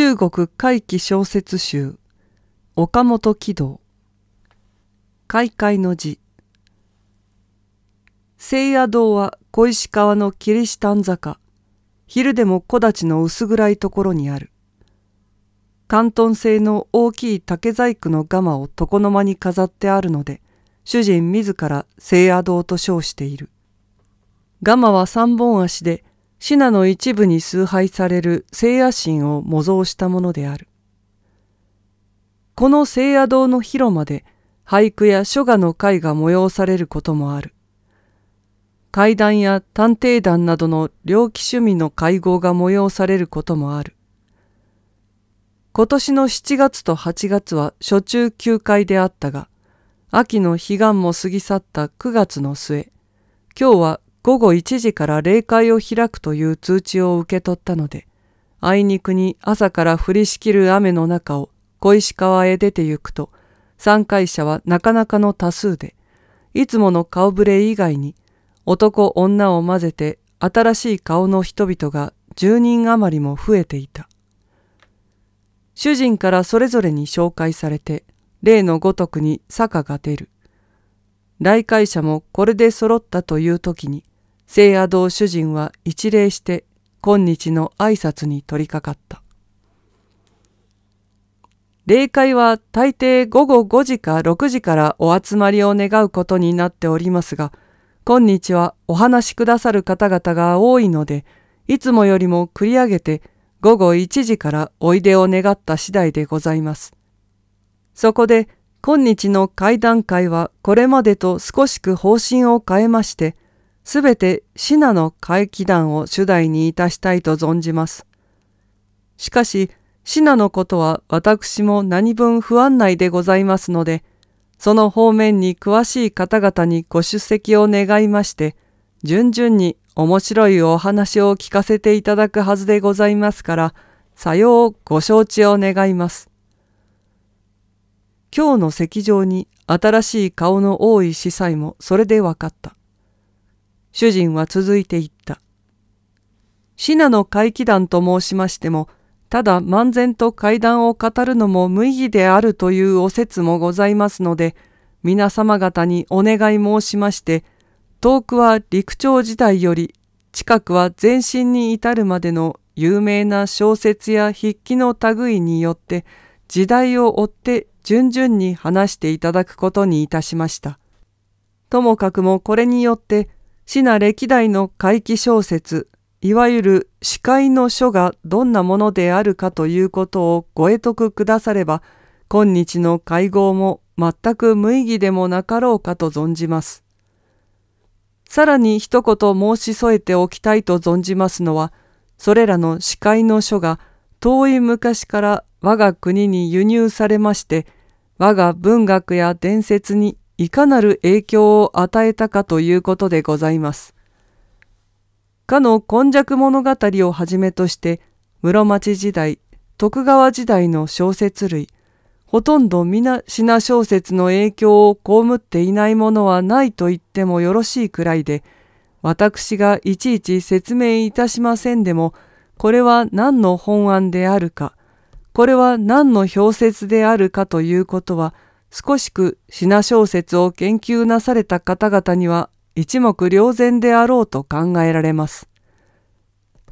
中国怪奇小説集岡本喜道開会の字聖夜堂は小石川のキリシタン坂昼でも木立の薄暗いところにある関東製の大きい竹細工のガマを床の間に飾ってあるので主人自ら聖夜堂と称しているガマは三本足でシナの一部に崇拝される聖夜神を模造したものである。この聖夜堂の広間で俳句や書画の会が催されることもある。階談や探偵団などの猟奇趣味の会合が催されることもある。今年の7月と8月は初中休会であったが、秋の彼岸も過ぎ去った9月の末、今日は午後1時から霊界を開くという通知を受け取ったので、あいにくに朝から降りしきる雨の中を小石川へ出て行くと、参会者はなかなかの多数で、いつもの顔ぶれ以外に、男女を混ぜて新しい顔の人々が10人余りも増えていた。主人からそれぞれに紹介されて、例のごとくに坂が出る。来会者もこれで揃ったという時に、聖夜堂主人は一礼して今日の挨拶に取り掛かった。霊会は大抵午後5時か6時からお集まりを願うことになっておりますが、今日はお話しくださる方々が多いので、いつもよりも繰り上げて午後1時からおいでを願った次第でございます。そこで今日の会談会はこれまでと少しく方針を変えまして、すべてシナの回帰団を主題にいたしたいと存じます。しかし、シナのことは私も何分不安内でございますので、その方面に詳しい方々にご出席を願いまして、順々に面白いお話を聞かせていただくはずでございますから、さようご承知を願います。今日の席上に新しい顔の多い司祭もそれで分かった。主人は続いていった。シナの怪奇団と申しましても、ただ漫然と階談を語るのも無意義であるというお説もございますので、皆様方にお願い申しまして、遠くは陸長時代より、近くは前身に至るまでの有名な小説や筆記の類によって、時代を追って順々に話していただくことにいたしました。ともかくもこれによって、シナ歴代の怪奇小説、いわゆる司会の書がどんなものであるかということをご得得くだされば、今日の会合も全く無意義でもなかろうかと存じます。さらに一言申し添えておきたいと存じますのは、それらの司会の書が遠い昔から我が国に輸入されまして、我が文学や伝説にいかなる影響を与えたかということでございます。かの今昔物語をはじめとして室町時代徳川時代の小説類ほとんど皆品小説の影響を被っていないものはないと言ってもよろしいくらいで私がいちいち説明いたしませんでもこれは何の本案であるかこれは何の表説であるかということは少しく品小説を研究なされた方々には一目瞭然であろうと考えられます。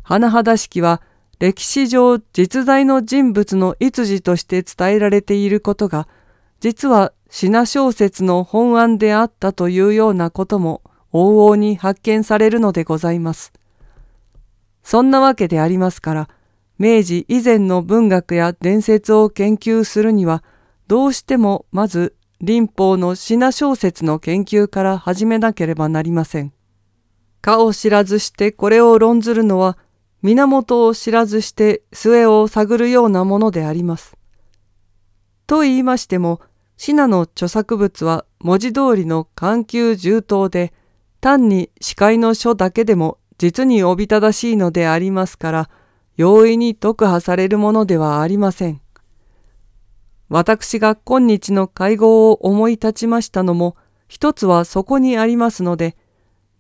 花肌式は歴史上実在の人物の逸事として伝えられていることが実は品小説の本案であったというようなことも往々に発見されるのでございます。そんなわけでありますから明治以前の文学や伝説を研究するにはどうしてもまず林法の品小説の研究から始めなければなりません。かを知らずしてこれを論ずるのは源を知らずして末を探るようなものであります。と言いましても、品の著作物は文字通りの緩急重刀で、単に司会の書だけでも実におびただしいのでありますから、容易に読破されるものではありません。私が今日の会合を思い立ちましたのも、一つはそこにありますので、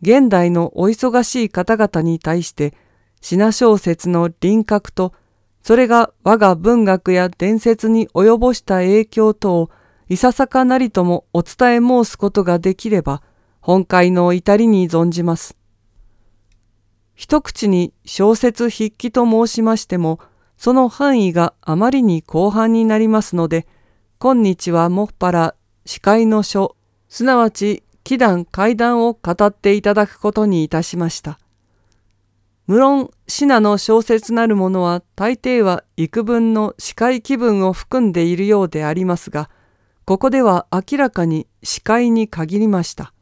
現代のお忙しい方々に対して、品小説の輪郭と、それが我が文学や伝説に及ぼした影響等を、いささかなりともお伝え申すことができれば、本会の至りに存じます。一口に小説筆記と申しましても、その範囲があまりに広範になりますので、今日はもっぱら司会の書、すなわち祈談怪談を語っていただくことにいたしました。無論、シナの小説なるものは大抵は幾分の司会気分を含んでいるようでありますが、ここでは明らかに司会に限りました。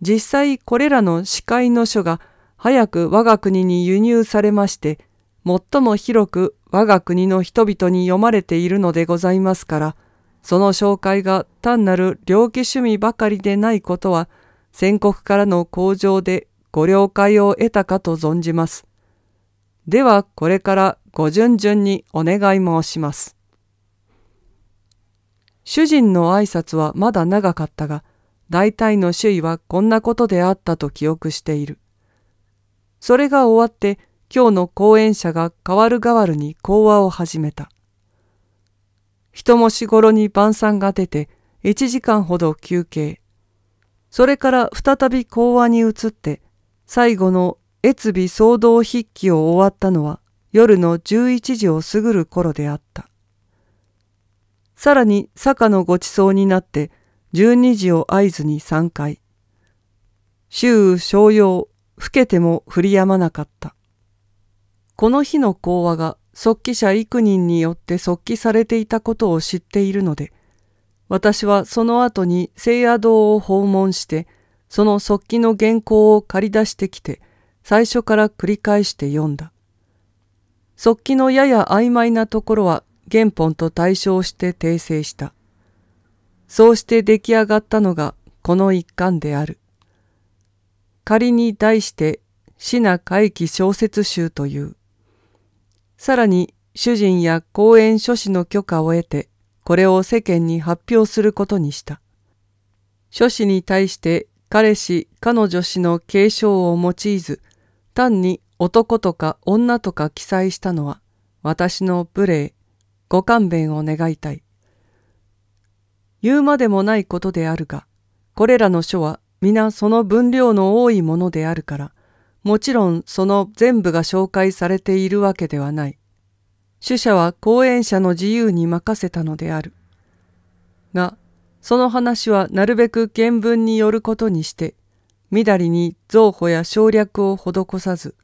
実際これらの司会の書が早く我が国に輸入されまして、最も広く我が国の人々に読まれているのでございますから、その紹介が単なる猟奇趣味ばかりでないことは、宣国からの向上でご了解を得たかと存じます。ではこれからご順々にお願い申します。主人の挨拶はまだ長かったが、大体の周囲はこんなことであったと記憶している。それが終わって教の講演者が代わる代わるに講話を始めた。人もしごろに晩餐が出て1時間ほど休憩。それから再び講話に移って、最後の越尾騒動筆記を終わったのは夜の11時を過ぐる頃であった。さらに坂のごちそうになって12時を合図に3回。周雨商用、老けても振りやまなかった。この日の講話が即記者幾人によって即記されていたことを知っているので、私はその後に聖夜堂を訪問して、その即記の原稿を借り出してきて、最初から繰り返して読んだ。即記のやや曖昧なところは原本と対照して訂正した。そうして出来上がったのがこの一巻である。仮に題して、死な回帰小説集という。さらに主人や講演書士の許可を得て、これを世間に発表することにした。書士に対して彼氏、彼女氏の継承を用いず、単に男とか女とか記載したのは、私の無礼、ご勘弁を願いたい。言うまでもないことであるが、これらの書は皆その分量の多いものであるから、もちろんその全部が紹介されているわけではない。主者は講演者の自由に任せたのである。が、その話はなるべく原文によることにして、みだりに造歩や省略を施さず、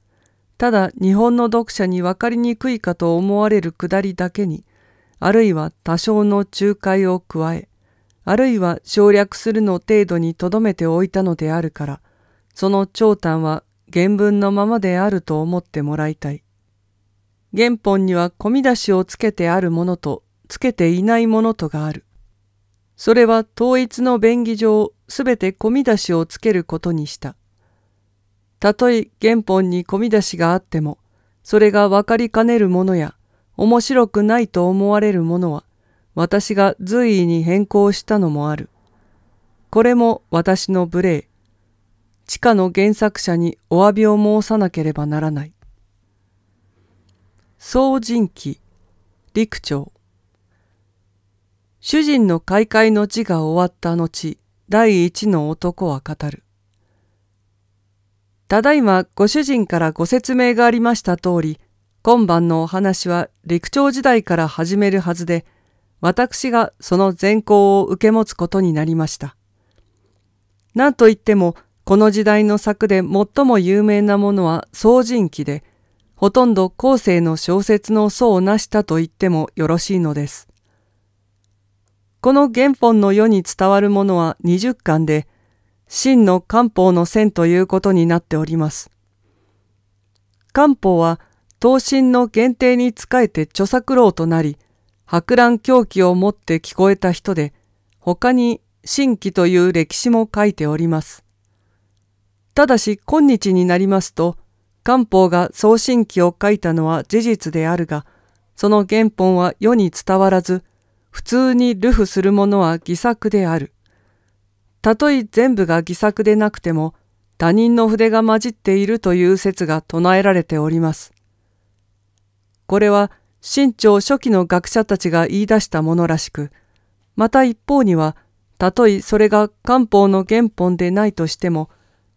ただ日本の読者に分かりにくいかと思われるくだりだけに、あるいは多少の仲介を加え、あるいは省略するの程度にとどめておいたのであるから、その長短は原文のままであると思ってもらいたい。原本には込み出しをつけてあるものとつけていないものとがある。それは統一の便宜上すべて込み出しをつけることにした。たとえ原本に込み出しがあっても、それが分かりかねるものや面白くないと思われるものは、私が随意に変更したのもある。これも私の無礼。地下の原作者にお詫びを申さなければならない。総人記、陸長。主人の開会の字が終わった後、第一の男は語る。ただいまご主人からご説明がありました通り、今晩のお話は陸長時代から始めるはずで、私がその善行を受け持つことになりました。なんといっても、この時代の作で最も有名なものは総人記で、ほとんど後世の小説の祖を成したと言ってもよろしいのです。この原本の世に伝わるものは20巻で、真の漢方の線ということになっております。漢方は、刀身の限定に仕えて著作郎となり、博覧狂気を持って聞こえた人で、他に新規という歴史も書いております。ただし今日になりますと、漢方が送信機を書いたのは事実であるが、その原本は世に伝わらず、普通に流布するものは偽作である。たとえ全部が偽作でなくても、他人の筆が混じっているという説が唱えられております。これは、清朝初期の学者たちが言い出したものらしく、また一方には、たとえそれが漢方の原本でないとしても、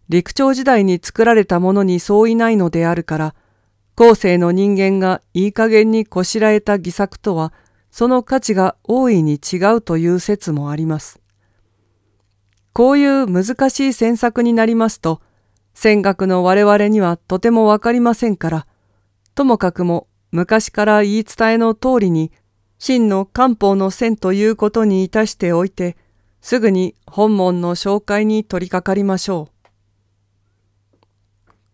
陸朝時代に作られたものに相違ないのであるから、後世の人間がいい加減にこしらえた偽作とは、その価値が大いに違うという説もあります。こういう難しい詮索になりますと、戦学の我々にはとてもわかりませんから、ともかくも昔から言い伝えの通りに、真の漢方の線ということにいたしておいて、すぐに本門の紹介に取り掛かりましょう。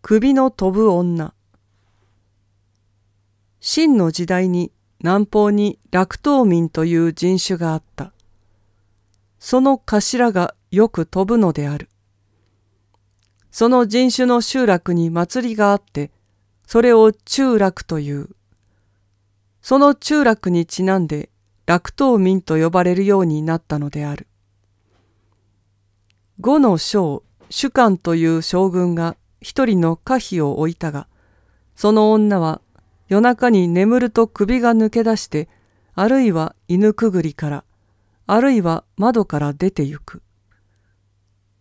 首の飛ぶ女秦の時代に南方に楽東民という人種があった。その頭がよく飛ぶのである。その人種の集落に祭りがあって、それを中楽という。その中楽にちなんで楽東民と呼ばれるようになったのである。五の将、主官という将軍が一人の可否を置いたが、その女は夜中に眠ると首が抜け出して、あるいは犬くぐりから、あるいは窓から出てゆく。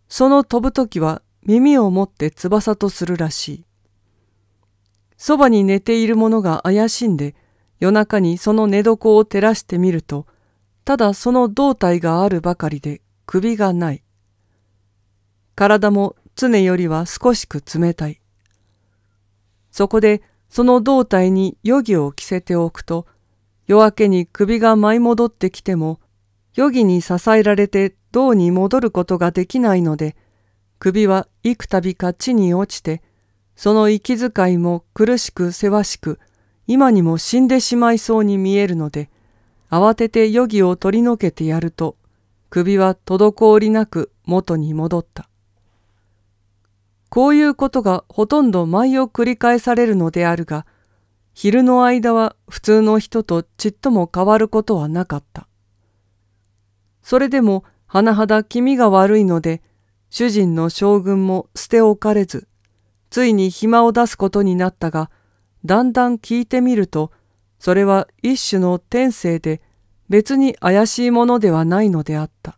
その飛ぶ時は耳を持って翼とするらしい。そばに寝ている者が怪しんで、夜中にその寝床を照らしてみると、ただその胴体があるばかりで首がない。体も常よりは少しく冷たい。そこでその胴体に余儀を着せておくと、夜明けに首が舞い戻ってきても、余儀に支えられて胴に戻ることができないので、首は幾度か地に落ちて、その息遣いも苦しくせわしく、今にも死んでしまいそうに見えるので、慌てて余儀を取り除けてやると、首は滞りなく元に戻った。こういうことがほとんど毎を繰り返されるのであるが、昼の間は普通の人とちっとも変わることはなかった。それでも、甚だ気味が悪いので、主人の将軍も捨て置かれず、ついに暇を出すことになったが、だんだん聞いてみると、それは一種の天性で、別に怪しいものではないのであった。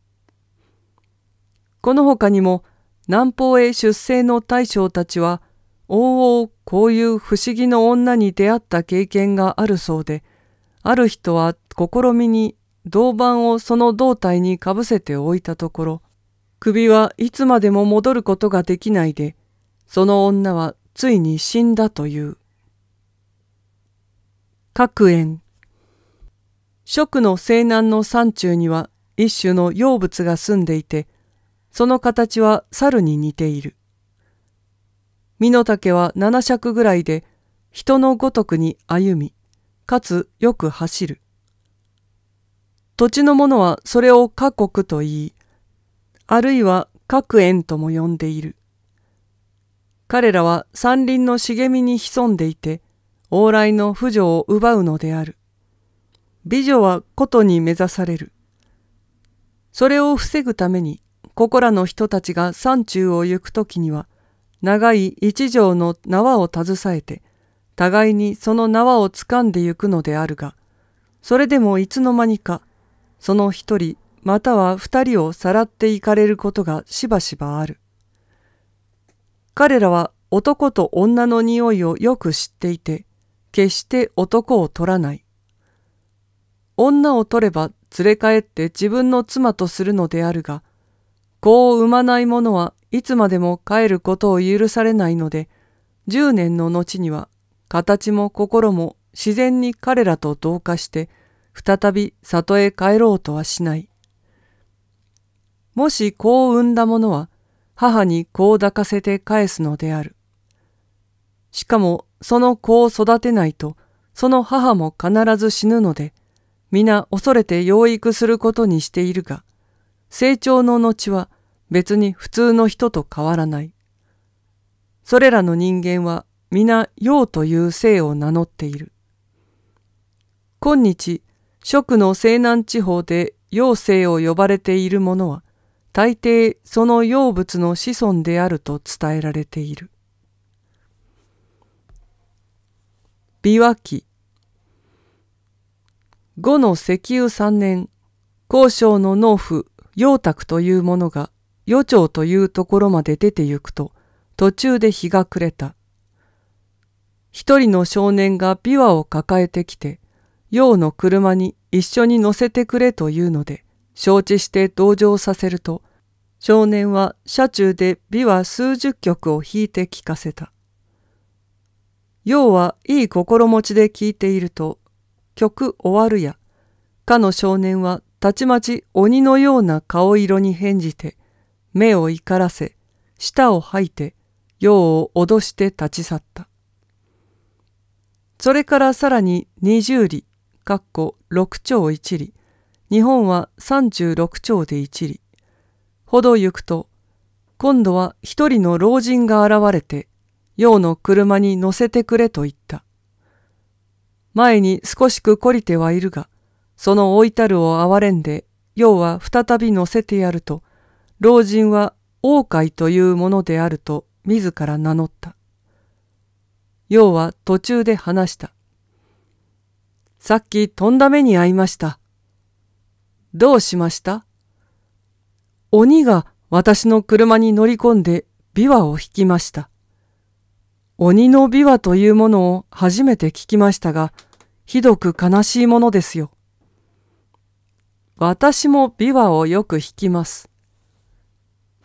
この他にも、南方へ出征の大将たちは、往々こういう不思議の女に出会った経験があるそうで、ある人は試みに銅板をその胴体にかぶせておいたところ、首はいつまでも戻ることができないで、その女はついに死んだという。各園蜀の西南の山中には一種の妖物が住んでいて、その形は猿に似ている。身の丈は七尺ぐらいで、人のごとくに歩み、かつよく走る。土地の者はそれを各国と言い、あるいは各園とも呼んでいる。彼らは山林の茂みに潜んでいて、往来の婦女を奪うのである。美女はとに目指される。それを防ぐためにここらの人たちが山中を行く時には長い一条の縄を携えて互いにその縄を掴んで行くのであるがそれでもいつの間にかその一人または二人をさらって行かれることがしばしばある。彼らは男と女の匂いをよく知っていて決して男を取らない。女を取れば連れ帰って自分の妻とするのであるが子を産まない者はいつまでも帰ることを許されないので、10年の後には形も心も自然に彼らと同化して、再び里へ帰ろうとはしない。もし子を産んだ者は、母に子を抱かせて返すのである。しかも、その子を育てないと、その母も必ず死ぬので、皆恐れて養育することにしているが、成長の後は別に普通の人と変わらない。それらの人間は皆陽という姓を名乗っている。今日、蜀の西南地方で陽姓を呼ばれている者は、大抵その陽物の子孫であると伝えられている。琵琶記後の石油三年、交渉の農夫、陽卓という者が余町というところまで出て行くと、途中で日が暮れた。一人の少年が琵琶を抱えてきて、陽の車に一緒に乗せてくれというので、承知して同乗させると、少年は車中で琵琶数十曲を弾いて聞かせた。陽はいい心持ちで聞いていると、曲終わるや、かの少年はたちまち鬼のような顔色に変じて、目を怒らせ、舌を吐いて、用を脅して立ち去った。それからさらに二十里、かっこ六兆一里、日本は三十六兆で一里、ほど行くと、今度は一人の老人が現れて、用の車に乗せてくれと言った。前に少しく懲りてはいるが、その老いたるを憐れんで、要は再び乗せてやると、老人は王海というものであると自ら名乗った。要は途中で話した。さっきとんだ目に遭いました。どうしました鬼が私の車に乗り込んで琵琶を弾きました。鬼の琵琶というものを初めて聞きましたが、ひどく悲しいものですよ。私も琵琶をよく弾きます。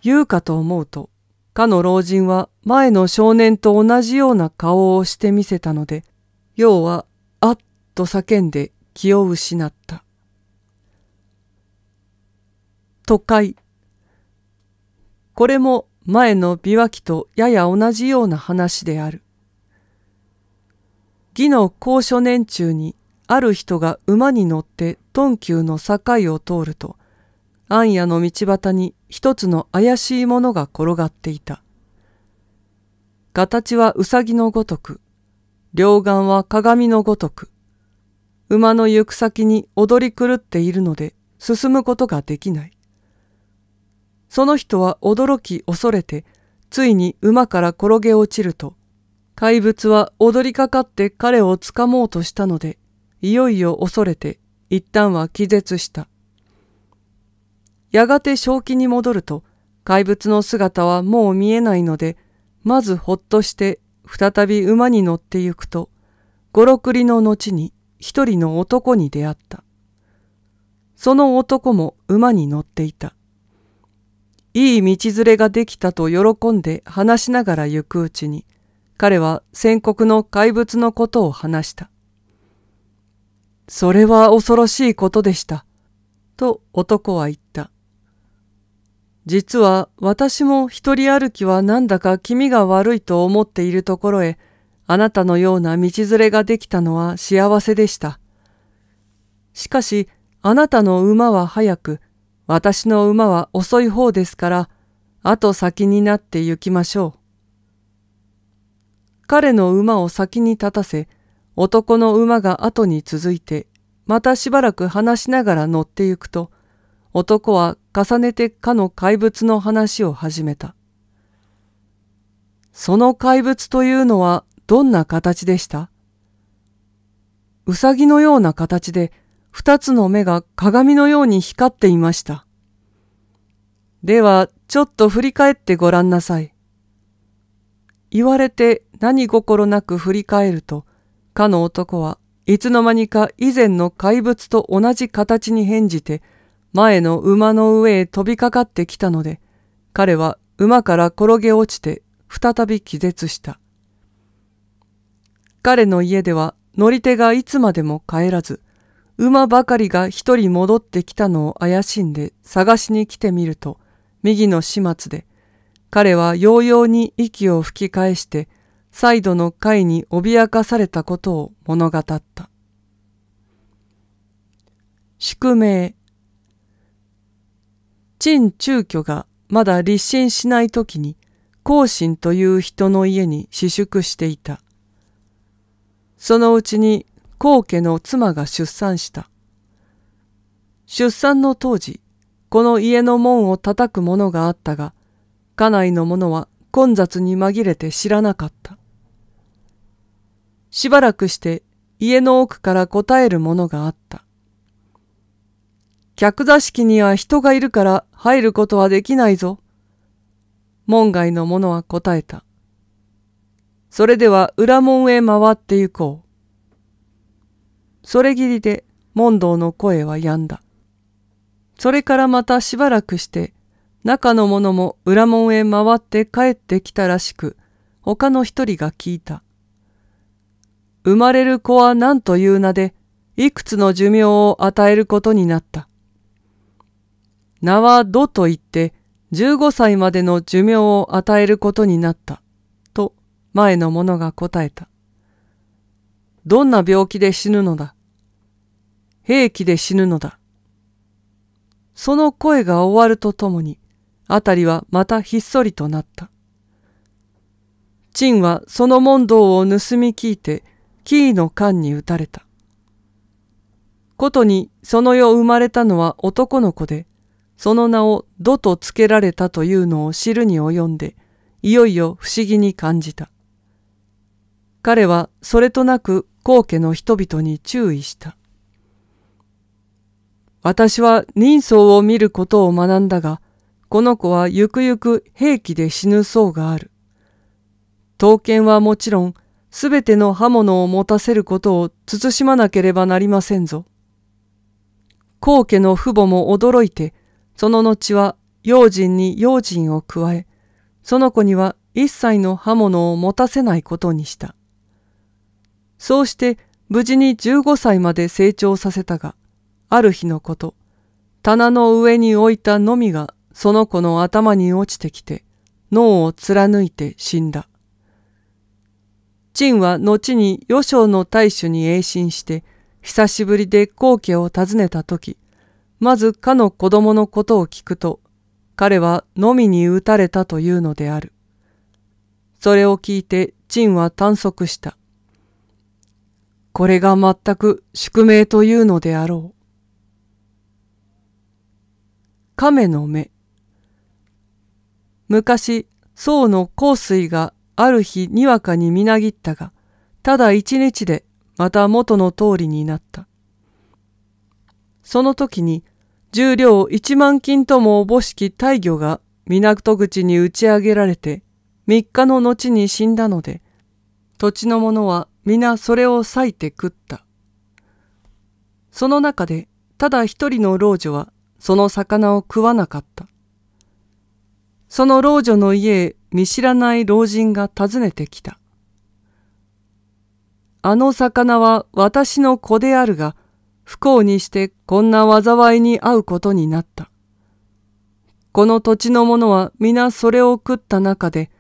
言うかと思うと、かの老人は前の少年と同じような顔をしてみせたので、要は、あっと叫んで気を失った。都会。これも前の琵琶湖とやや同じような話である。義の高所年中にある人が馬に乗って頓宮の境を通ると、暗夜の道端に一つの怪しいものが転がっていた。形はうさぎのごとく、両眼は鏡のごとく、馬の行く先に踊り狂っているので進むことができない。その人は驚き恐れて、ついに馬から転げ落ちると、怪物は踊りかかって彼を掴もうとしたので、いよいよ恐れて、一旦は気絶した。やがて正気に戻ると、怪物の姿はもう見えないので、まずほっとして再び馬に乗って行くと、五六里の後に一人の男に出会った。その男も馬に乗っていた。いい道連れができたと喜んで話しながら行くうちに、彼は宣告の怪物のことを話した。それは恐ろしいことでした。と男は言った。実は私も一人歩きはなんだか気味が悪いと思っているところへ、あなたのような道連れができたのは幸せでした。しかし、あなたの馬は早く、私の馬は遅い方ですから、後先になって行きましょう。彼の馬を先に立たせ、男の馬が後に続いて、またしばらく話しながら乗って行くと、男は重ねてかの怪物の話を始めた。その怪物というのはどんな形でしたうさぎのような形で二つの目が鏡のように光っていました。では、ちょっと振り返ってごらんなさい。言われて何心なく振り返ると、かの男はいつの間にか以前の怪物と同じ形に変じて、前の馬の上へ飛びかかってきたので、彼は馬から転げ落ちて再び気絶した。彼の家では乗り手がいつまでも帰らず、馬ばかりが一人戻ってきたのを怪しんで探しに来てみると、右の始末で、彼はようように息を吹き返して、再度の会に脅かされたことを物語った。宿命陳中居がまだ立身しない時に、孔信という人の家に私宿していた。そのうちに孔家の妻が出産した。出産の当時、この家の門を叩く者があったが、家内の者は混雑に紛れて知らなかった。しばらくして家の奥から答えるものがあった。客座敷には人がいるから入ることはできないぞ。門外の者は答えた。それでは裏門へ回って行こう。それぎりで問答の声は止んだ。それからまたしばらくして、中の者も裏門へ回って帰ってきたらしく、他の一人が聞いた。生まれる子は何という名で、いくつの寿命を与えることになった。名はドと言って15歳までの寿命を与えることになった。と前の者が答えた。どんな病気で死ぬのだ兵器で死ぬのだ。その声が終わるとともに、あたりはまたひっそりとなった。陳はその問答を盗み聞いて、キーの間に打たれた。ことにその世生まれたのは男の子で、その名を「土」とつけられたというのを知るに及んでいよいよ不思議に感じた彼はそれとなく皇家の人々に注意した私は人相を見ることを学んだがこの子はゆくゆく兵器で死ぬ層がある刀剣はもちろんすべての刃物を持たせることを慎まなければなりませんぞ。皇家の父母も驚いてその後は用心に用心を加え、その子には一切の刃物を持たせないことにした。そうして無事に15歳まで成長させたが、ある日のこと、棚の上に置いたのみがその子の頭に落ちてきて、脳を貫いて死んだ。陳は後に余生の大主に栄心して、久しぶりで皇家を訪ねた時、まずかの子供のことを聞くと、彼はのみに打たれたというのである。それを聞いて、陳は探索した。これが全く宿命というのであろう。亀の目。昔、宋の香水がある日にわかにみなぎったが、ただ一日でまた元の通りになった。その時に、重量一万金ともおぼしき大魚が港口に打ち上げられて、三日の後に死んだので、土地の者は皆それを裂いて食った。その中で、ただ一人の老女はその魚を食わなかった。その老女の家へ見知らない老人が訪ねてきた。あの魚は私の子であるが、不幸にしてこんな災いに遭うことになった。この土地の者は皆それを食った中で、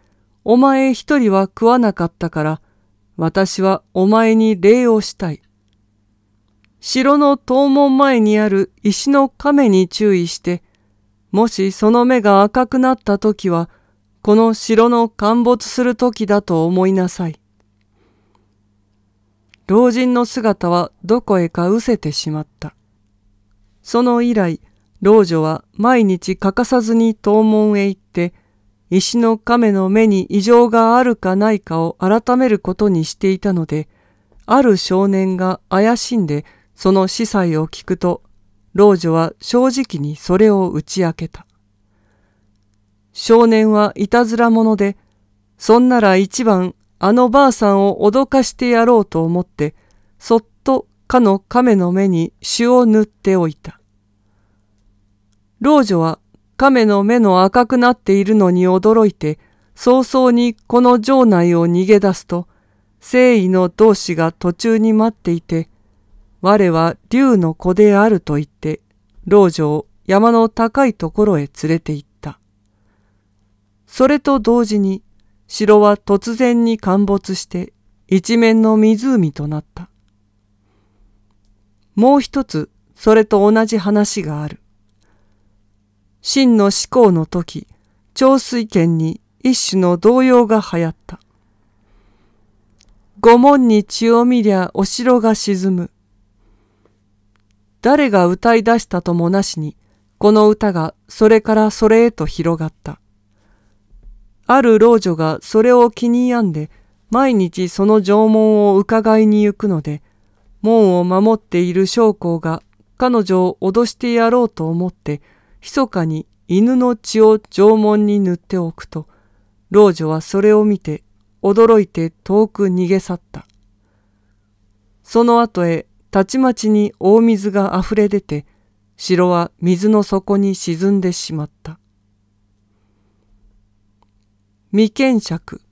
お前一人は食わなかったから、私はお前に礼をしたい。城の東門前にある石の亀に注意して、もしその目が赤くなった時は、この城の陥没する時だと思いなさい。老人の姿はどこへか失せてしまった。その以来、老女は毎日欠かさずに東門へ行って、石の亀の目に異常があるかないかを改めることにしていたので、ある少年が怪しんでその司祭を聞くと、老女は正直にそれを打ち明けた。少年はいたずら者で、そんなら一番あのばあさんを脅かしてやろうと思って、そっとかの亀の目に朱を塗っておいた。老女は亀の目の赤くなっているのに驚いて、早々にこの城内を逃げ出すと、誠意の同志が途中に待っていて、我は竜の子であると言って、老女を山の高いところへ連れて行った。それと同時に、城は突然に陥没して一面の湖となった。もう一つ、それと同じ話がある。真の思考の時、長水圏に一種の動揺が流行った。御門に血を見りゃお城が沈む。誰が歌い出したともなしに、この歌がそれからそれへと広がった。ある老女がそれを気に病んで、毎日その縄文を伺いに行くので、門を守っている将校が彼女を脅してやろうと思って、密かに犬の血を縄文に塗っておくと、老女はそれを見て驚いて遠く逃げ去った。その後へたちまちに大水が溢れ出て、城は水の底に沈んでしまった。未見釈。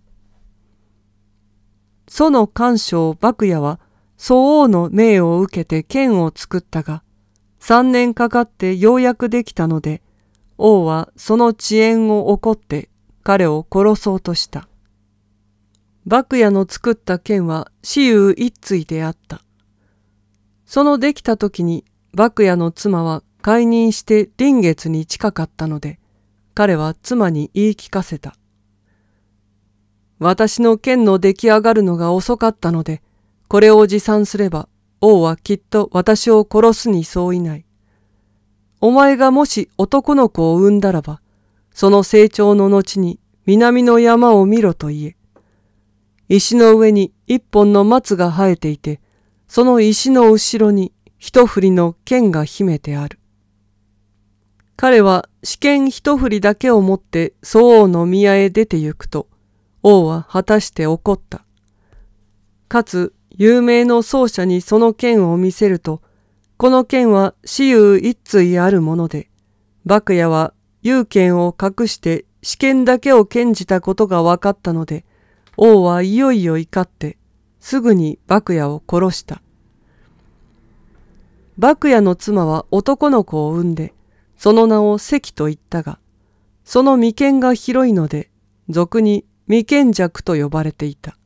祖の干渉幕屋は、祖王の命を受けて剣を作ったが、三年かかってようやくできたので、王はその遅延を怒って彼を殺そうとした。幕屋の作った剣は死有一対であった。そのできた時に幕屋の妻は解任して臨月に近かったので、彼は妻に言い聞かせた。私の剣の出来上がるのが遅かったので、これを持参すれば、王はきっと私を殺すに相違ない。お前がもし男の子を産んだらば、その成長の後に南の山を見ろと言え。石の上に一本の松が生えていて、その石の後ろに一振りの剣が秘めてある。彼は試験一振りだけを持って宋王の宮へ出て行くと、王は果たして怒った。かつ有名の奏者にその剣を見せると、この剣は私有一対あるもので、幕屋は有権を隠して試験だけを剣じたことが分かったので、王はいよいよ怒って、すぐに幕屋を殺した。幕屋の妻は男の子を産んで、その名を関と言ったが、その眉間が広いので、俗に未見弱と呼ばれていた。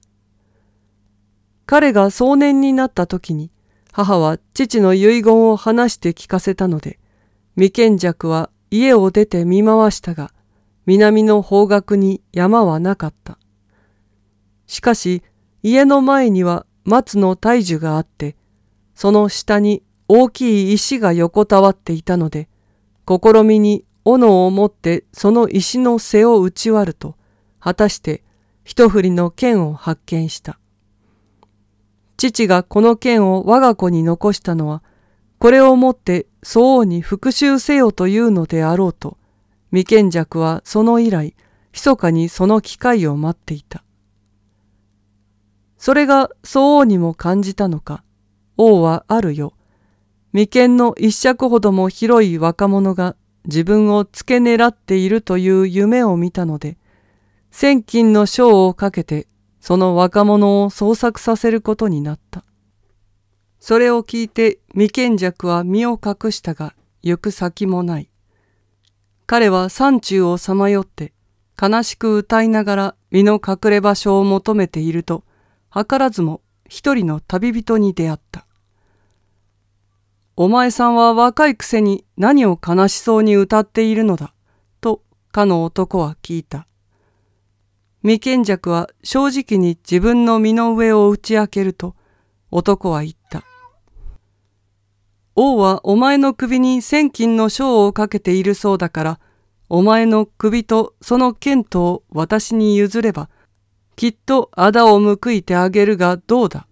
彼が壮年になった時に母は父の遺言を話して聞かせたので、未見弱は家を出て見回したが、南の方角に山はなかった。しかし、家の前には松の大樹があって、その下に大きい石が横たわっていたので、試みに斧を持ってその石の背を打ち割ると、果たして一振りの剣を発見した。父がこの剣を我が子に残したのは、これをもって相王に復讐せよというのであろうと、未見弱はその以来、密かにその機会を待っていた。それが相王にも感じたのか、王はあるよ。眉間の一尺ほども広い若者が自分を付け狙っているという夢を見たので、千金の賞をかけてその若者を捜索させることになった。それを聞いて未見弱は身を隠したが行く先もない。彼は山中をさまよって悲しく歌いながら身の隠れ場所を求めていると図らずも一人の旅人に出会った。お前さんは若いくせに何を悲しそうに歌っているのだ、とかの男は聞いた。未見弱は正直に自分の身の上を打ち明けると、男は言った。王はお前の首に千金の章をかけているそうだから、お前の首とその剣とを私に譲れば、きっと仇を報いてあげるがどうだ。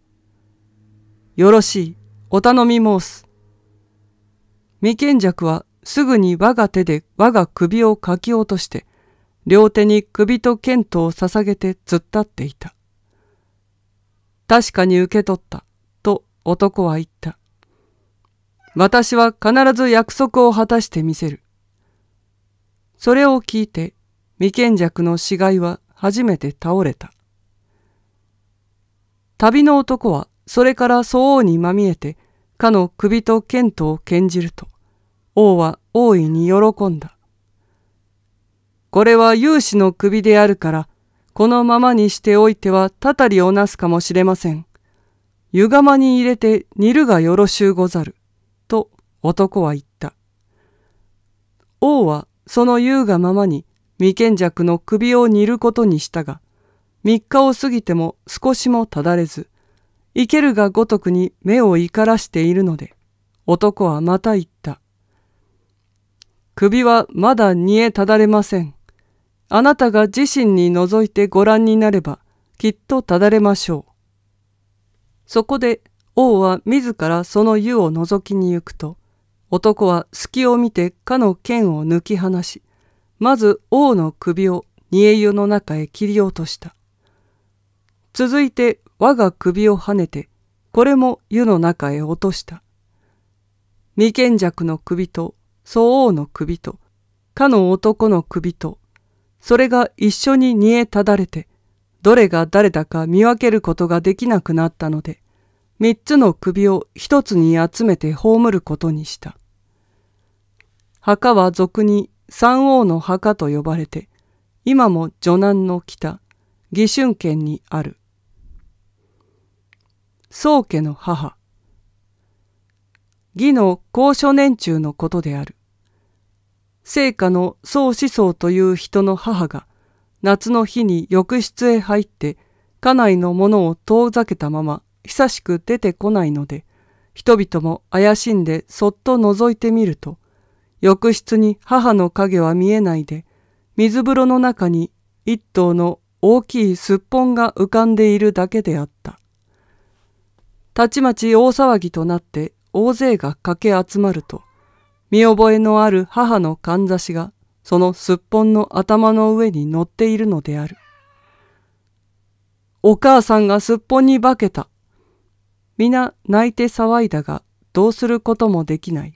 よろしい、お頼み申す。未見弱はすぐに我が手で我が首をかき落として、両手に首と剣とを捧げて突っ立っていた。確かに受け取った、と男は言った。私は必ず約束を果たしてみせる。それを聞いて、未見弱の死骸は初めて倒れた。旅の男はそれから祖王にまみえて、かの首と剣とを剣じると、王は大いに喜んだ。これは有志の首であるから、このままにしておいてはたたりをなすかもしれません。湯釜に入れて煮るがよろしゅうござる。と男は言った。王はその言うがままに未見弱の首を煮ることにしたが、三日を過ぎても少しもただれず、生けるがごとくに目を怒らしているので、男はまた言った。首はまだ煮えただれません。あなたが自身に覗いてご覧になれば、きっとただれましょう。そこで王は自らその湯を覗きに行くと、男は隙を見てかの剣を抜き放し、まず王の首を煮え湯の中へ切り落とした。続いて我が首を跳ねて、これも湯の中へ落とした。未賢弱の首と、蘇王の首と、かの男の首と、それが一緒に煮えただれて、どれが誰だか見分けることができなくなったので、三つの首を一つに集めて葬ることにした。墓は俗に三王の墓と呼ばれて、今も女南の北、義春県にある。宗家の母。義の高所年中のことである。聖家の宋思想という人の母が、夏の日に浴室へ入って、家内のものを遠ざけたまま、久しく出てこないので、人々も怪しんでそっと覗いてみると、浴室に母の影は見えないで、水風呂の中に一頭の大きいすっぽんが浮かんでいるだけであった。たちまち大騒ぎとなって大勢が駆け集まると、見覚えのある母のかんざしが、そのすっぽんの頭の上に乗っているのである。お母さんがすっぽんに化けた。皆泣いて騒いだが、どうすることもできない。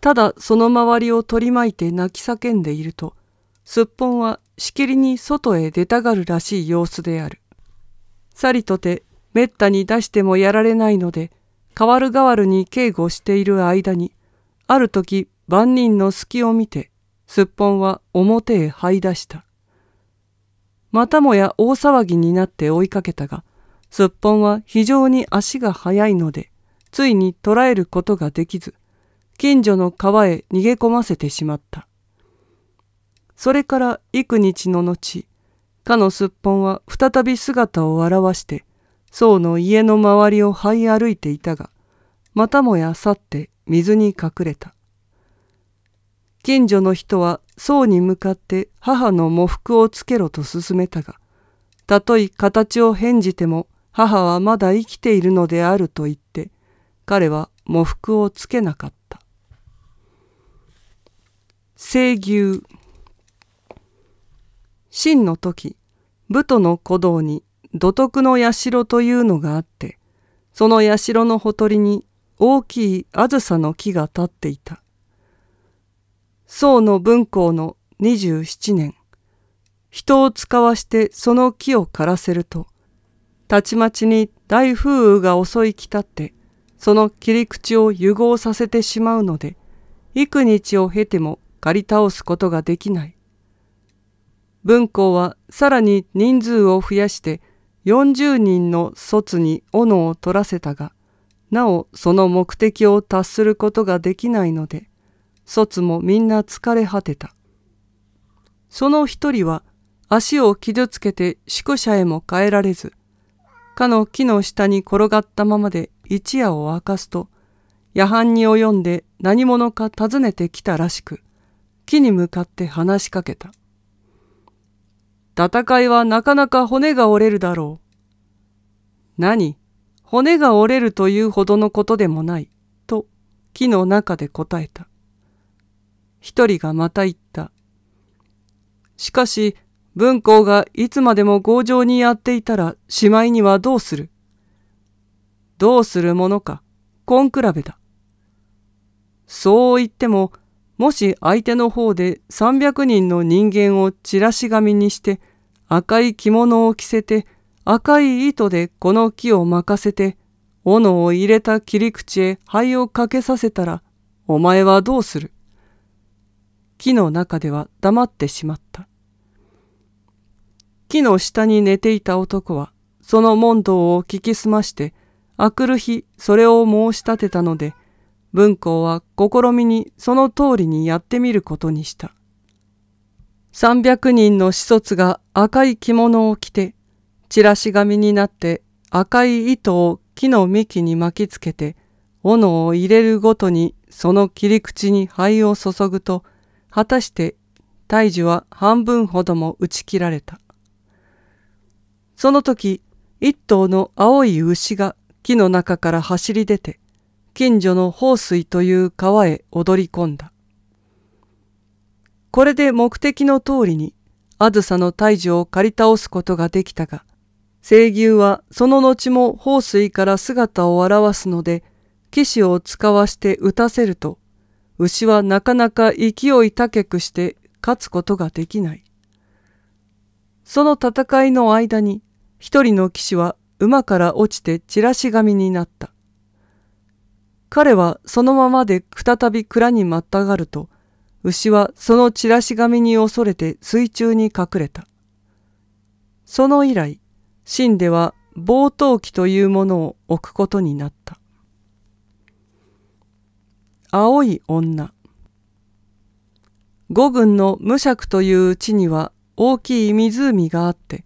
ただその周りを取り巻いて泣き叫んでいると、すっぽんはしきりに外へ出たがるらしい様子である。さりとて、めったに出してもやられないので、代わる代わるに警護している間に、ある時万人の隙を見てすっぽんは表へ這い出した。またもや大騒ぎになって追いかけたが、すっぽんは非常に足が速いので、ついに捕らえることができず、近所の川へ逃げ込ませてしまった。それから幾日の後、かのすっぽんは再び姿を現して、宋の家の周りを這い歩いていたが、またもや去って水に隠れた近所の人は僧に向かって母の喪服をつけろと勧めたがたとえ形を変じても母はまだ生きているのであると言って彼は喪服をつけなかった清牛真の時武都の古道に土徳の社というのがあってその社のほとりに大きいあずさの木が立っていた。宋の文皇の27年、人を使わしてその木を枯らせると、たちまちに大風雨が襲い来たって、その切り口を融合させてしまうので、幾日を経ても刈り倒すことができない。文庫はさらに人数を増やして40人の卒に斧を取らせたが、なおその目的を達することができないので、卒もみんな疲れ果てた。その一人は足を傷つけて宿舎へも帰られず、かの木の下に転がったままで一夜を明かすと、夜半に及んで何者か訪ねてきたらしく、木に向かって話しかけた。戦いはなかなか骨が折れるだろう。何骨が折れるというほどのことでもない、と木の中で答えた。一人がまた言った。しかし、文公がいつまでも強情にやっていたらしまいにはどうするどうするものか、根比べだ。そう言っても、もし相手の方で300人の人間をチラシ紙にして、赤い着物を着せて、赤い糸でこの木を任せて、斧を入れた切り口へ灰をかけさせたら、お前はどうする木の中では黙ってしまった。木の下に寝ていた男は、その問答を聞き済まして、あくる日それを申し立てたので、文公は試みにその通りにやってみることにした。300人の子卒が赤い着物を着てチラシ紙になって赤い糸を木の幹に巻きつけて、斧を入れるごとにその切り口に灰を注ぐと、果たして大樹は半分ほども打ち切られた。その時、一頭の青い牛が木の中から走り出て、近所の放水という川へ踊り込んだ。これで目的の通りに、あずさの大樹を刈り倒すことができたが、清牛はその後も放水から姿を現すので、騎士を使わして打たせると、牛はなかなか勢い高くして勝つことができない。その戦いの間に、一人の騎士は馬から落ちてチラシ紙になった。彼はそのままで再び蔵にまたがると、牛はそのチラシ紙に恐れて水中に隠れた。その以来、秦では冒頭機というものを置くことになった。青い女。五軍の無釈という地には大きい湖があって、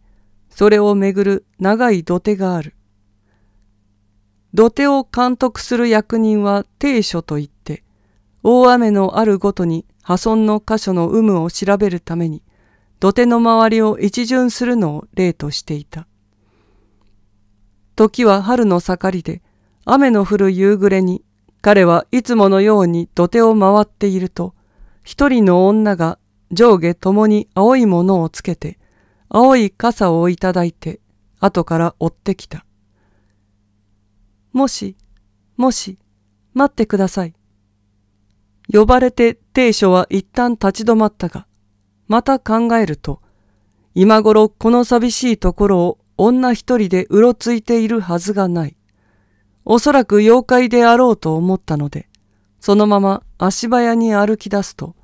それをめぐる長い土手がある。土手を監督する役人は定所といって、大雨のあるごとに破損の箇所の有無を調べるために、土手の周りを一巡するのを例としていた。時は春の盛りで、雨の降る夕暮れに、彼はいつものように土手を回っていると、一人の女が上下ともに青いものをつけて、青い傘をいただいて、後から追ってきた。もし、もし、待ってください。呼ばれて亭主は一旦立ち止まったが、また考えると、今頃この寂しいところを女一人でうろついているはずがない。おそらく妖怪であろうと思ったので、そのまま足早に歩き出すと、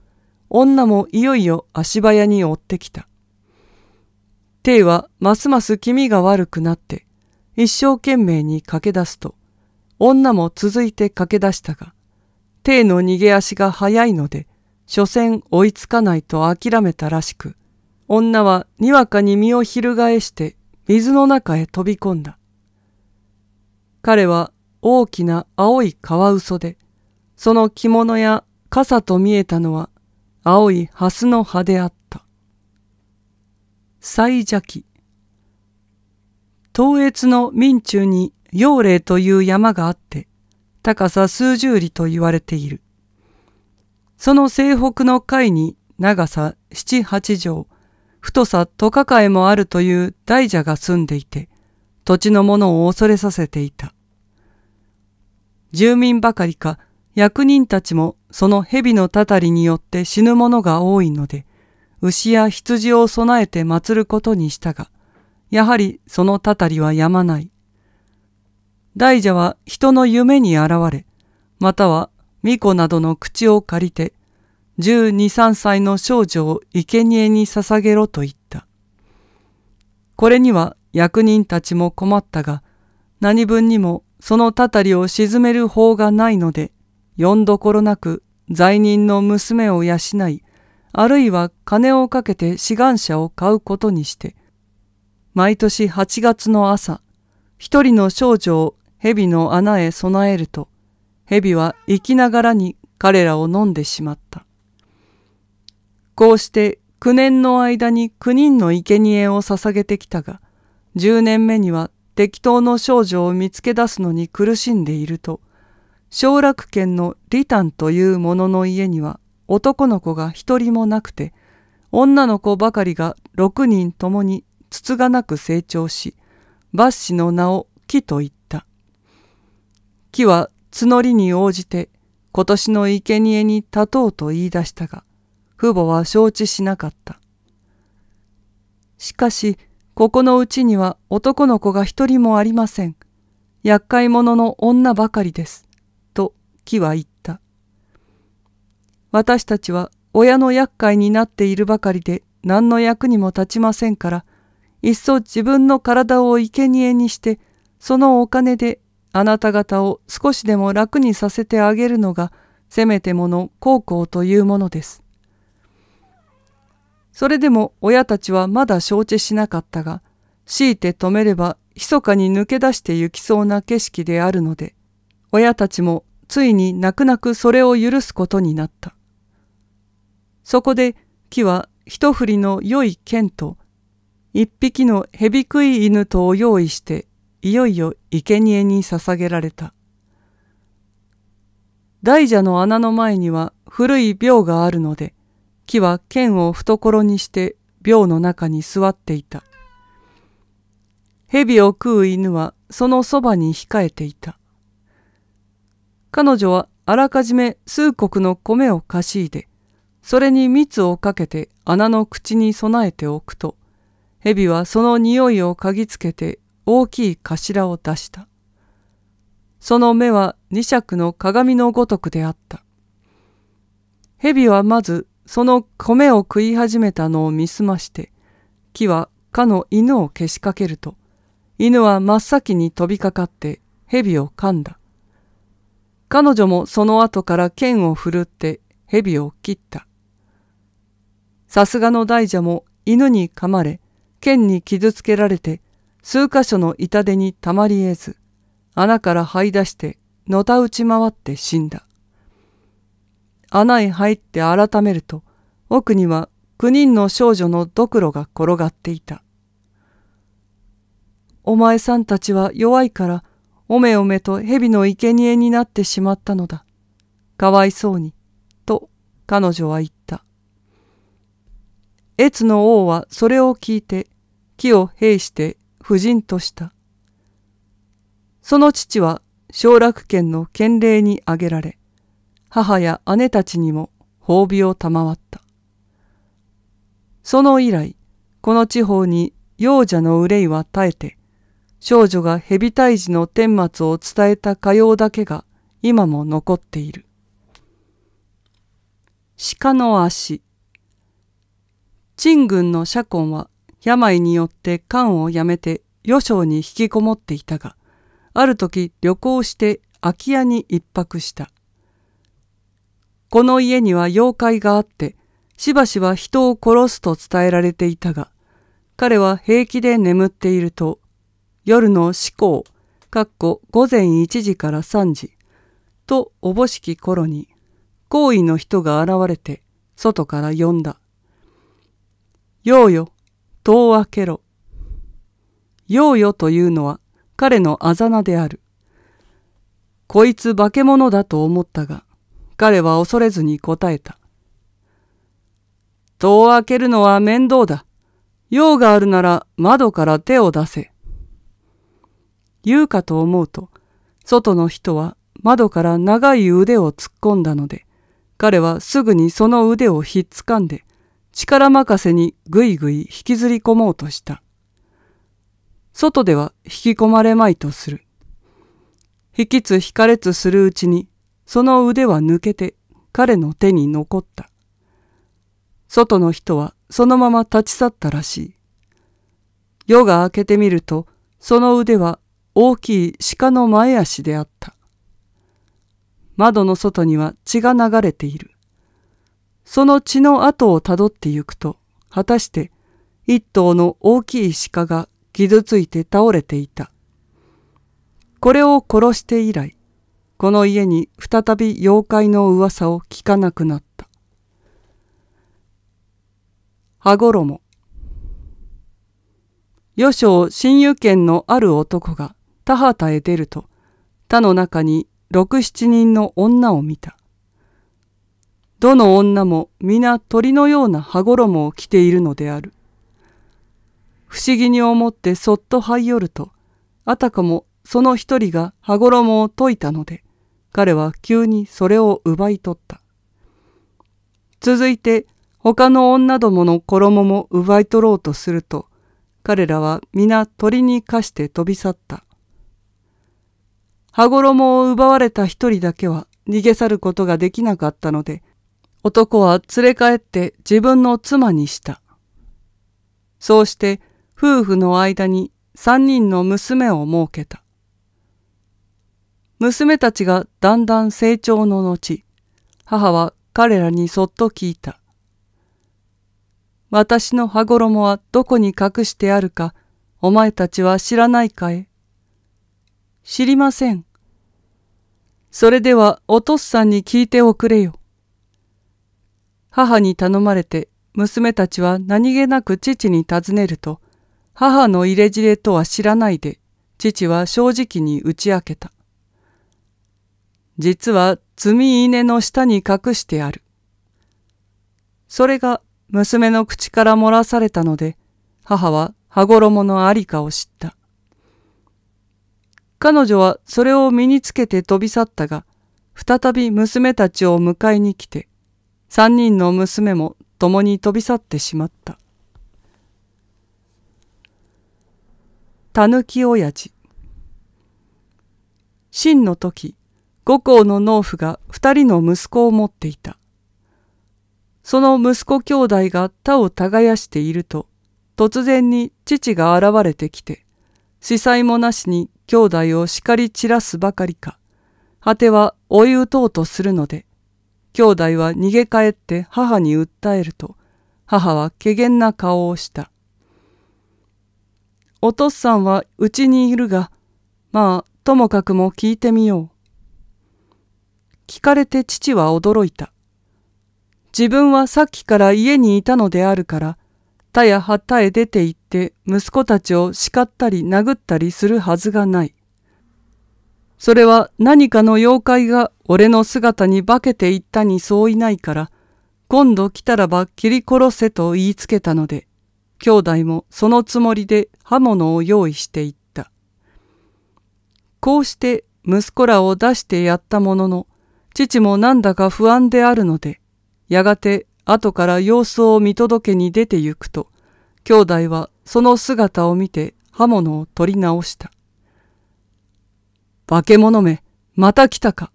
女もいよいよ足早に追ってきた。テイはますます気味が悪くなって、一生懸命に駆け出すと、女も続いて駆け出したが、テイの逃げ足が速いので、所詮追いつかないと諦めたらしく、女はにわかに身を翻して水の中へ飛び込んだ。彼は大きな青いカワウソで、その着物や傘と見えたのは青いハスの葉であった。最邪気。東越の民中に妖霊という山があって、高さ数十里と言われている。その西北の海に長さ七八丈、太さト抱えもあるという大蛇が住んでいて、土地のものを恐れさせていた。住民ばかりか、役人たちもその蛇のたたりによって死ぬ者が多いので、牛や羊を備えて祀ることにしたが、やはりそのたたりはやまない。大蛇は人の夢に現れ、または巫女などの口を借りて、12、3歳の少女を生贄に捧げろと言った。これには役人たちも困ったが、何分にもそのたたりを沈める法がないので、よんどころなく罪人の娘を養い、あるいは金をかけて志願者を買うことにして、毎年8月の朝、一人の少女を蛇の穴へ備えると、蛇は生きながらに彼らを飲んでしまった。こうして9年の間に9人の生贄を捧げてきたが、10年目には適当の少女を見つけ出すのに苦しんでいると、奨楽圏のリタンという者の家には男の子が一人もなくて、女の子ばかりが6人ともにつつがなく成長し、抜歯の名を木と言った。木は募りに応じて今年の生贄に立とうと言い出したが、父母は承知しなかった。しかし、ここのうちには男の子が一人もありません。厄介者の女ばかりです。と、木は言った。私たちは親の厄介になっているばかりで何の役にも立ちませんから、いっそ自分の体を生贄にして、そのお金であなた方を少しでも楽にさせてあげるのが、せめてもの孝行というものです。それでも親たちはまだ承知しなかったが、強いて止めれば密かに抜け出して行きそうな景色であるので、親たちもついに泣く泣くそれを許すことになった。そこで木は一振りの良い剣と、一匹の蛇食い犬とを用意して、いよいよ生贄に捧げられた。大蛇の穴の前には古い廟があるので、木は剣を懐にして廟の中に座っていた。蛇を食う犬はそのそばに控えていた。彼女はあらかじめ数国の米をかしいで、それに蜜をかけて穴の口に備えておくと、蛇はその匂いを嗅ぎつけて大きい頭を出した。その目は二尺の鏡のごとくであった。蛇はまずその米を食い始めたのを見すまして、木はかの犬をけしかけると、犬は真っ先に飛びかかって蛇を噛んだ。彼女もその後から剣を振るって蛇を切った。さすがの大蛇も犬に噛まれ、剣に傷つけられて、数箇所の痛手にたまり得ず、穴から這い出して、のたうち回って死んだ。穴へ入って改めると奥には9人の少女のドクロが転がっていた。お前さんたちは弱いからおめおめと蛇の生贄になってしまったのだ。かわいそうに。と彼女は言った。越の王はそれを聞いて木を兵して婦人とした。その父は奨楽圏の県令に挙げられ、母や姉たちにも褒美を賜った。その以来、この地方に幼者の憂いは絶えて、少女が蛇退治の顛末を伝えた歌謡だけが今も残っている。鹿の足。陳軍の社根は病によって官を辞めて余生に引きこもっていたが、ある時旅行して空き家に一泊した。この家には妖怪があって、しばしば人を殺すと伝えられていたが、彼は平気で眠っていると、夜の思考、かっこ午前1時から3時、とおぼしき頃に、好意の人が現れて、外から呼んだ。ようよ、戸を開けろ。ようよというのは彼のあざなである。こいつ化け物だと思ったが、彼は恐れずに答えた。戸を開けるのは面倒だ。用があるなら窓から手を出せ。言うかと思うと、外の人は窓から長い腕を突っ込んだので、彼はすぐにその腕をひっつかんで、力任せにぐいぐい引きずり込もうとした。外では引き込まれまいとする。引きつ引かれつするうちにその腕は抜けて彼の手に残った。外の人はそのまま立ち去ったらしい。夜が明けてみると、その腕は大きい鹿の前足であった。窓の外には血が流れている。その血の跡をたどってゆくと、果たして一頭の大きい鹿が傷ついて倒れていた。これを殺して以来、この家に再び妖怪の噂を聞かなくなった。羽衣余生親友権のある男が田畑へ出ると他の中に六七人の女を見た。どの女も皆鳥のような羽衣を着ているのである。不思議に思ってそっと這い寄ると、あたかもその一人が羽衣を解いたので、彼は急にそれを奪い取った。続いて他の女どもの衣も奪い取ろうとすると、彼らは皆鳥に化して飛び去った。羽衣を奪われた一人だけは逃げ去ることができなかったので、男は連れ帰って自分の妻にした。そうして夫婦の間に三人の娘を設けた。娘たちがだんだん成長の後、母は彼らにそっと聞いた。私の羽衣はどこに隠してあるか、お前たちは知らないかえ知りません。それではお父さんに聞いておくれよ。母に頼まれて娘たちは何気なく父に尋ねると、母の入れ知恵とは知らないで、父は正直に打ち明けた。実は積稲の下に隠してある。それが娘の口から漏らされたので、母は羽衣のありかを知った。彼女はそれを身につけて飛び去ったが、再び娘たちを迎えに来て、三人の娘も共に飛び去ってしまった。たぬき真の時五校の農夫が二人の息子を持っていた。その息子兄弟が他を耕していると、突然に父が現れてきて、司祭もなしに兄弟を叱り散らすばかりか、果ては追い打とうとするので、兄弟は逃げ帰って母に訴えると、母は怪げな顔をした。お父さんはうちにいるが、まあ、ともかくも聞いてみよう。聞かれて父は驚いた。自分はさっきから家にいたのであるから、たやたへ出て行って息子たちを叱ったり殴ったりするはずがない。それは何かの妖怪が俺の姿に化けていったに相違ないから、今度来たらば切り殺せと言いつけたので、兄弟もそのつもりで刃物を用意していった。こうして息子らを出してやったものの、父もなんだか不安であるので、やがて後から様子を見届けに出て行くと、兄弟はその姿を見て刃物を取り直した。化け物め、また来たか。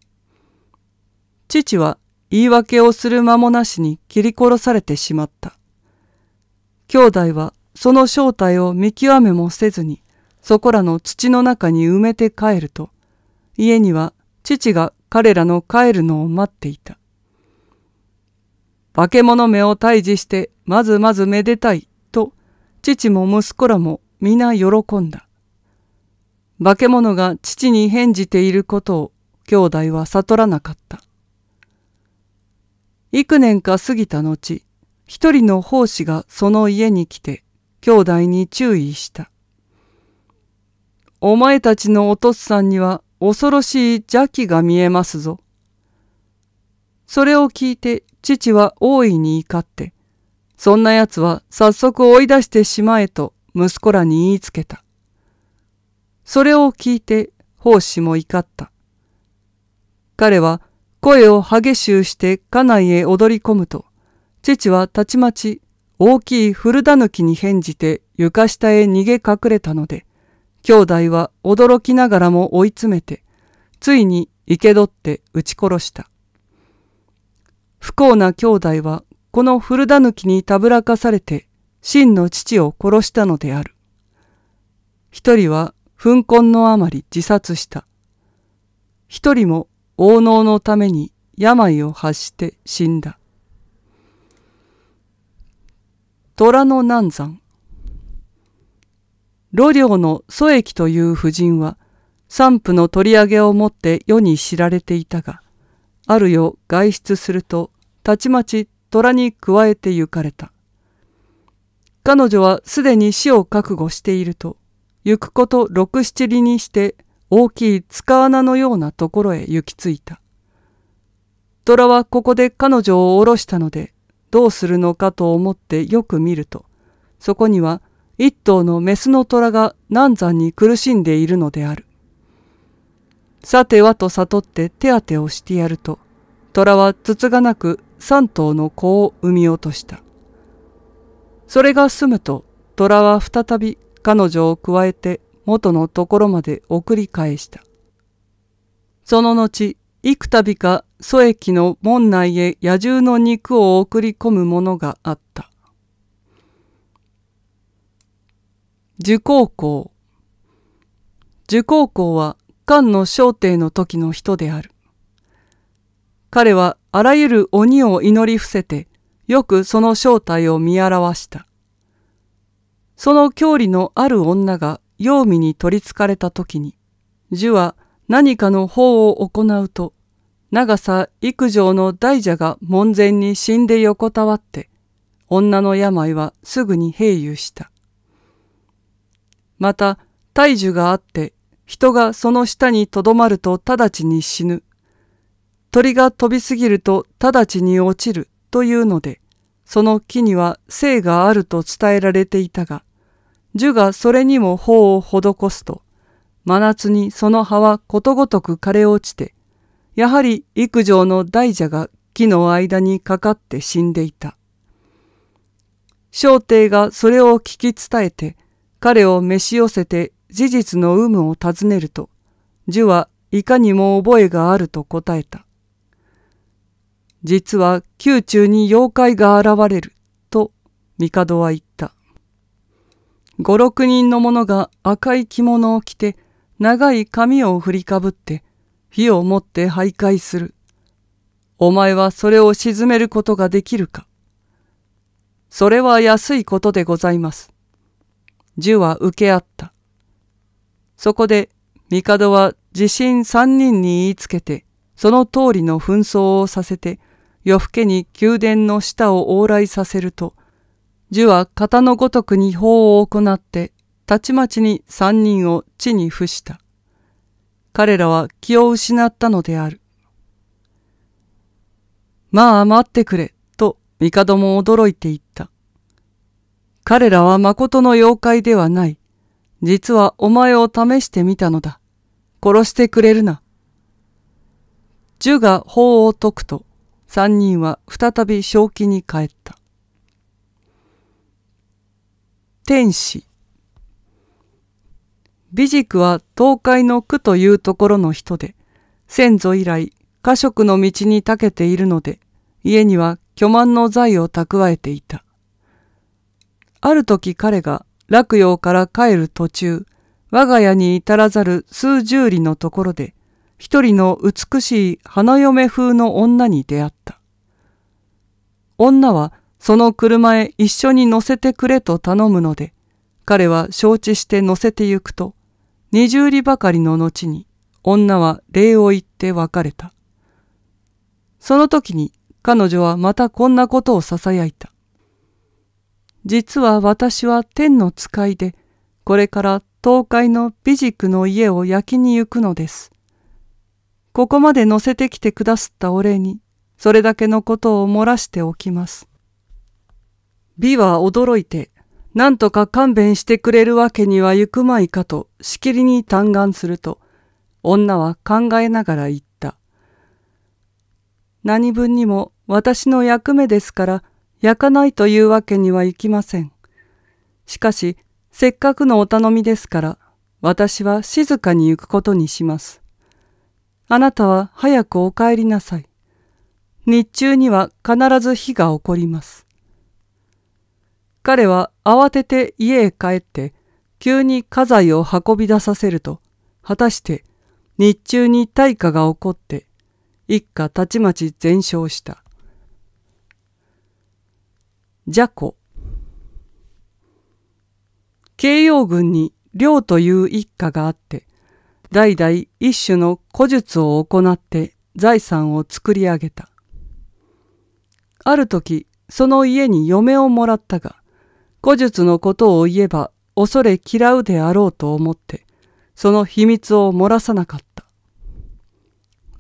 父は言い訳をする間もなしに切り殺されてしまった。兄弟はその正体を見極めもせずに、そこらの土の中に埋めて帰ると、家には父が彼らの帰るのを待っていた。化け物目を退治してまずまずめでたいと父も息子らも皆喜んだ。化け物が父に返じていることを兄弟は悟らなかった。幾年か過ぎた後、一人の奉仕がその家に来て、兄弟に注意した。お前たちのお父さんには恐ろしい邪気が見えますぞ。それを聞いて父は大いに怒って、そんな奴は早速追い出してしまえと息子らに言いつけた。それを聞いて奉仕も怒った。彼は声を激しゅうして家内へ踊り込むと、父はたちまち大きい古狸に返じて床下へ逃げ隠れたので、兄弟は驚きながらも追い詰めて、ついに生け捕って撃ち殺した。不幸な兄弟はこの古だぬきにたぶらかされて真の父を殺したのである。一人は憤恨のあまり自殺した。一人も応能のために病を発して死んだ。虎の難産。呂領の祖益という婦人は、散布の取り上げをもって世に知られていたが、ある夜外出すると、たちまち虎に加えて行かれた。彼女はすでに死を覚悟していると、行くこと六七里にして大きい塚穴のようなところへ行き着いた。虎はここで彼女を降ろしたので、どうするのかと思ってよく見ると、そこには一頭のメスの虎が難産に苦しんでいるのである。さてはと悟って手当てをしてやると、虎はつつがなく三頭の子を産み落とした。それが済むと、虎は再び彼女を加えて元のところまで送り返した。その後、幾度か疎駅の門内へ野獣の肉を送り込む者があった。受講校。受講校は漢の正帝の時の人である。彼はあらゆる鬼を祈り伏せて、よくその正体を見表した。その郷里のある女が陽味に取りつかれた時に、樹は何かの法を行うと、長さ幾条の大蛇が門前に死んで横たわって、女の病はすぐに併誘した。また、大樹があって、人がその下にとどまると直ちに死ぬ。鳥が飛びすぎると直ちに落ちるというので、その木には生があると伝えられていたが、樹がそれにも法を施すと、真夏にその葉はことごとく枯れ落ちて、やはり幾条の大蛇が木の間にかかって死んでいた。小帝がそれを聞き伝えて、彼を召し寄せて事実の有無を尋ねると、ジュはいかにも覚えがあると答えた。実は宮中に妖怪が現れる、と帝は言った。五六人の者が赤い着物を着て、長い髪を振りかぶって、火を持って徘徊する。お前はそれを沈めることができるか。それは安いことでございます。呪は受け合った。そこで帝は自身三人に言いつけて、その通りの紛争をさせて、夜更けに宮殿の下を往来させると、呪は型のごとくに法を行って、たちまちに三人を地に伏した。彼らは気を失ったのである。まあ待ってくれ、と帝も驚いて言った。彼らは誠の妖怪ではない。実はお前を試してみたのだ。殺してくれるな。呪が法を解くと、三人は再び正気に帰った。天使。美塾は東海の区というところの人で、先祖以来、家食の道に長けているので、家には巨万の財を蓄えていた。ある時彼が洛陽から帰る途中、我が家に至らざる数十里のところで、一人の美しい花嫁風の女に出会った。女はその車へ一緒に乗せてくれと頼むので、彼は承知して乗せて行くと、二十里ばかりの後に女は礼を言って別れた。その時に彼女はまたこんなことを囁いた。実は私は天の使いで、これから東海の美塾の家を焼きに行くのです。ここまで乗せてきてくだすったお礼に、それだけのことを漏らしておきます。美は驚いて、何とか勘弁してくれるわけには行くまいかと、しきりに嘆願すると、女は考えながら言った。何分にも私の役目ですから、焼かないというわけにはいきません。しかし、せっかくのお頼みですから、私は静かに行くことにします。あなたは早くお帰りなさい。日中には必ず火が起こります。彼は慌てて家へ帰って、急に家財を運び出させると、果たして日中に大火が起こって、一家たちまち全焼した。じゃこ。慶応軍に領という一家があって、代々一種の古術を行って財産を作り上げた。ある時、その家に嫁をもらったが、古術のことを言えば恐れ嫌うであろうと思って、その秘密を漏らさなかった。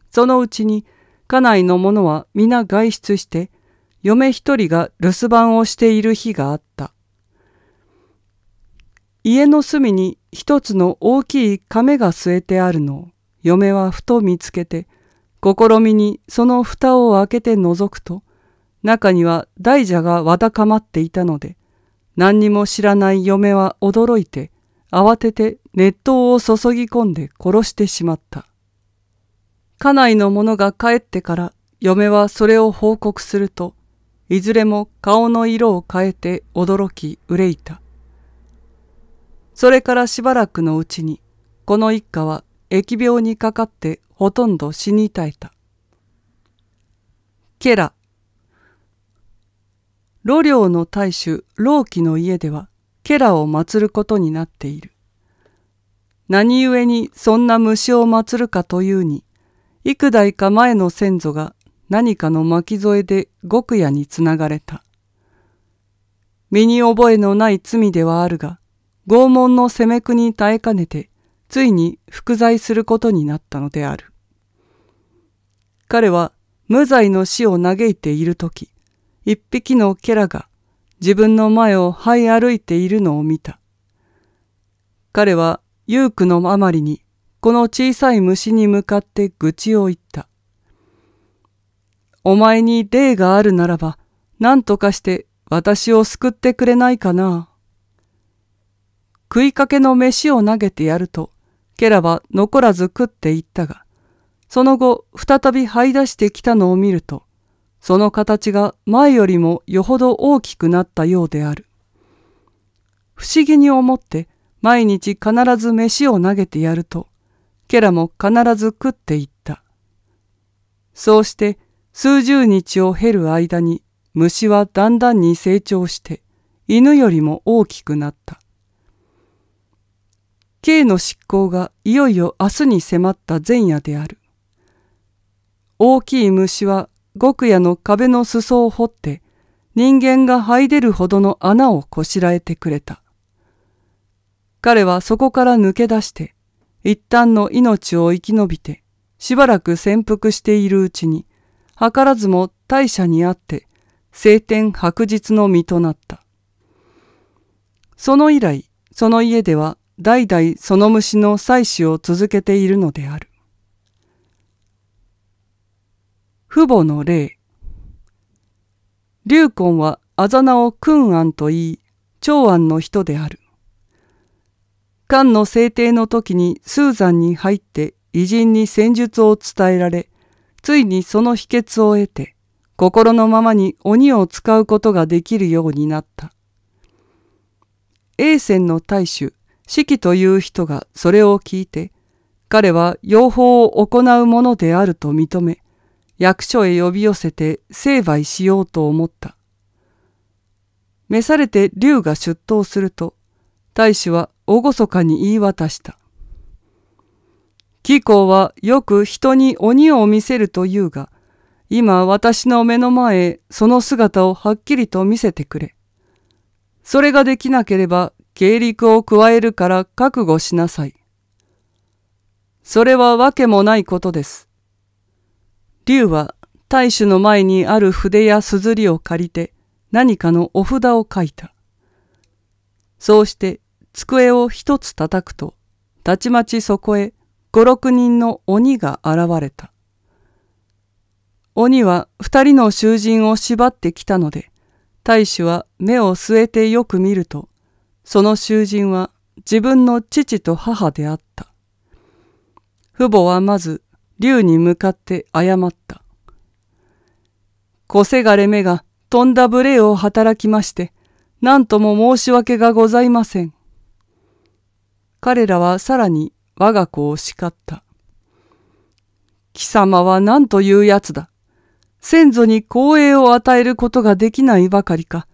そのうちに、家内の者は皆外出して、嫁一人が留守番をしている日があった。家の隅に一つの大きい亀が据えてあるのを嫁はふと見つけて、試みにその蓋を開けて覗くと、中には大蛇がわだかまっていたので、何にも知らない嫁は驚いて、慌てて熱湯を注ぎ込んで殺してしまった。家内の者が帰ってから嫁はそれを報告すると、いずれも顔の色を変えて驚き憂いた。それからしばらくのうちに、この一家は疫病にかかってほとんど死に絶えた。ケラ。路ウの大主、老基の家では、ケラを祀ることになっている。何故にそんな虫を祀るかというに、幾代か前の先祖が何かの巻き添えで極夜につながれた。身に覚えのない罪ではあるが、拷問の攻めくに耐えかねて、ついに服罪することになったのである。彼は無罪の死を嘆いているとき、一匹のケラが自分の前を這い歩いているのを見た。彼は、勇気のあまりに、この小さい虫に向かって愚痴を言った。お前に霊があるならば、何とかして私を救ってくれないかな。食いかけの飯を投げてやると、ケラは残らず食っていったが、その後再び這い出してきたのを見ると、その形が前よりもよほど大きくなったようである。不思議に思って毎日必ず飯を投げてやると、ケラも必ず食っていった。そうして数十日を経る間に虫はだんだんに成長して犬よりも大きくなった。K の執行がいよいよ明日に迫った前夜である。大きい虫は極夜の壁の裾を掘って人間が這い出るほどの穴をこしらえてくれた。彼はそこから抜け出して一旦の命を生き延びてしばらく潜伏しているうちに図らずも大社にあって、晴天白日の身となった。その以来、その家では代々その虫の祭祀を続けているのである。父母の霊。龍魂はあざなを君安と言い、長安の人である。漢の制定の時にスーザンに入って偉人に戦術を伝えられ、ついにその秘訣を得て、心のままに鬼を使うことができるようになった。永仙の大主、四季という人がそれを聞いて、彼は養蜂を行うものであると認め、役所へ呼び寄せて成敗しようと思った。召されて竜が出頭すると、大使は厳かに言い渡した。貴公はよく人に鬼を見せるというが、今私の目の前へその姿をはっきりと見せてくれ。それができなければ、経陸を加えるから覚悟しなさい。それはわけもないことです。竜は大主の前にある筆や硯を借りて何かのお札を書いた。そうして机を一つ叩くと、たちまちそこへ五六人の鬼が現れた。鬼は二人の囚人を縛ってきたので、大使は目を据えてよく見ると、その囚人は自分の父と母であった。父母はまず竜に向かって謝った。こせがれ目がとんだ無礼を働きまして、何とも申し訳がございません。彼らはさらに我が子を叱った。貴様は何というやつだ。先祖に光栄を与えることができないばかりか、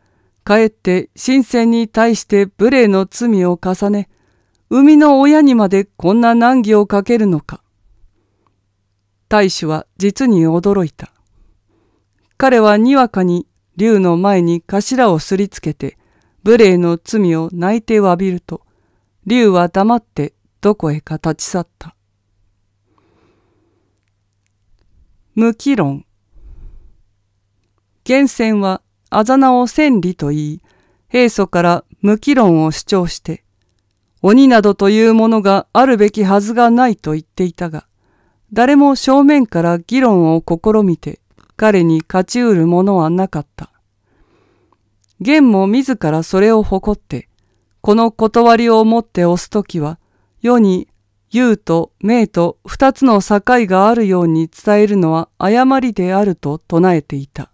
かえって神仙に対して無礼の罪を重ね、生みの親にまでこんな難儀をかけるのか。大使は実に驚いた。彼はにわかに竜の前に頭をすりつけて、無礼の罪を泣いて詫びると、竜は黙ってどこへか立ち去った。無機論。源泉はあざなを千里と言い、平素から無機論を主張して、鬼などというものがあるべきはずがないと言っていたが、誰も正面から議論を試みて、彼に勝ち得るものはなかった。玄も自らそれを誇って、この断りをもって押すときは、世に言と名と二つの境があるように伝えるのは誤りであると唱えていた。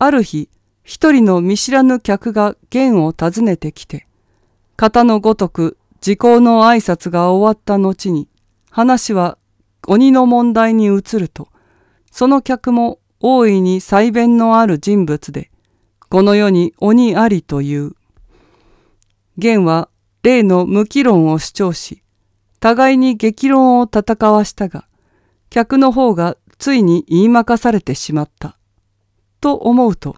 ある日、一人の見知らぬ客が玄を訪ねてきて、型のごとく時効の挨拶が終わった後に、話は鬼の問題に移ると、その客も大いに裁弁のある人物で、この世に鬼ありという。玄は例の無機論を主張し、互いに激論を戦わしたが、客の方がついに言いまかされてしまった。と思うと、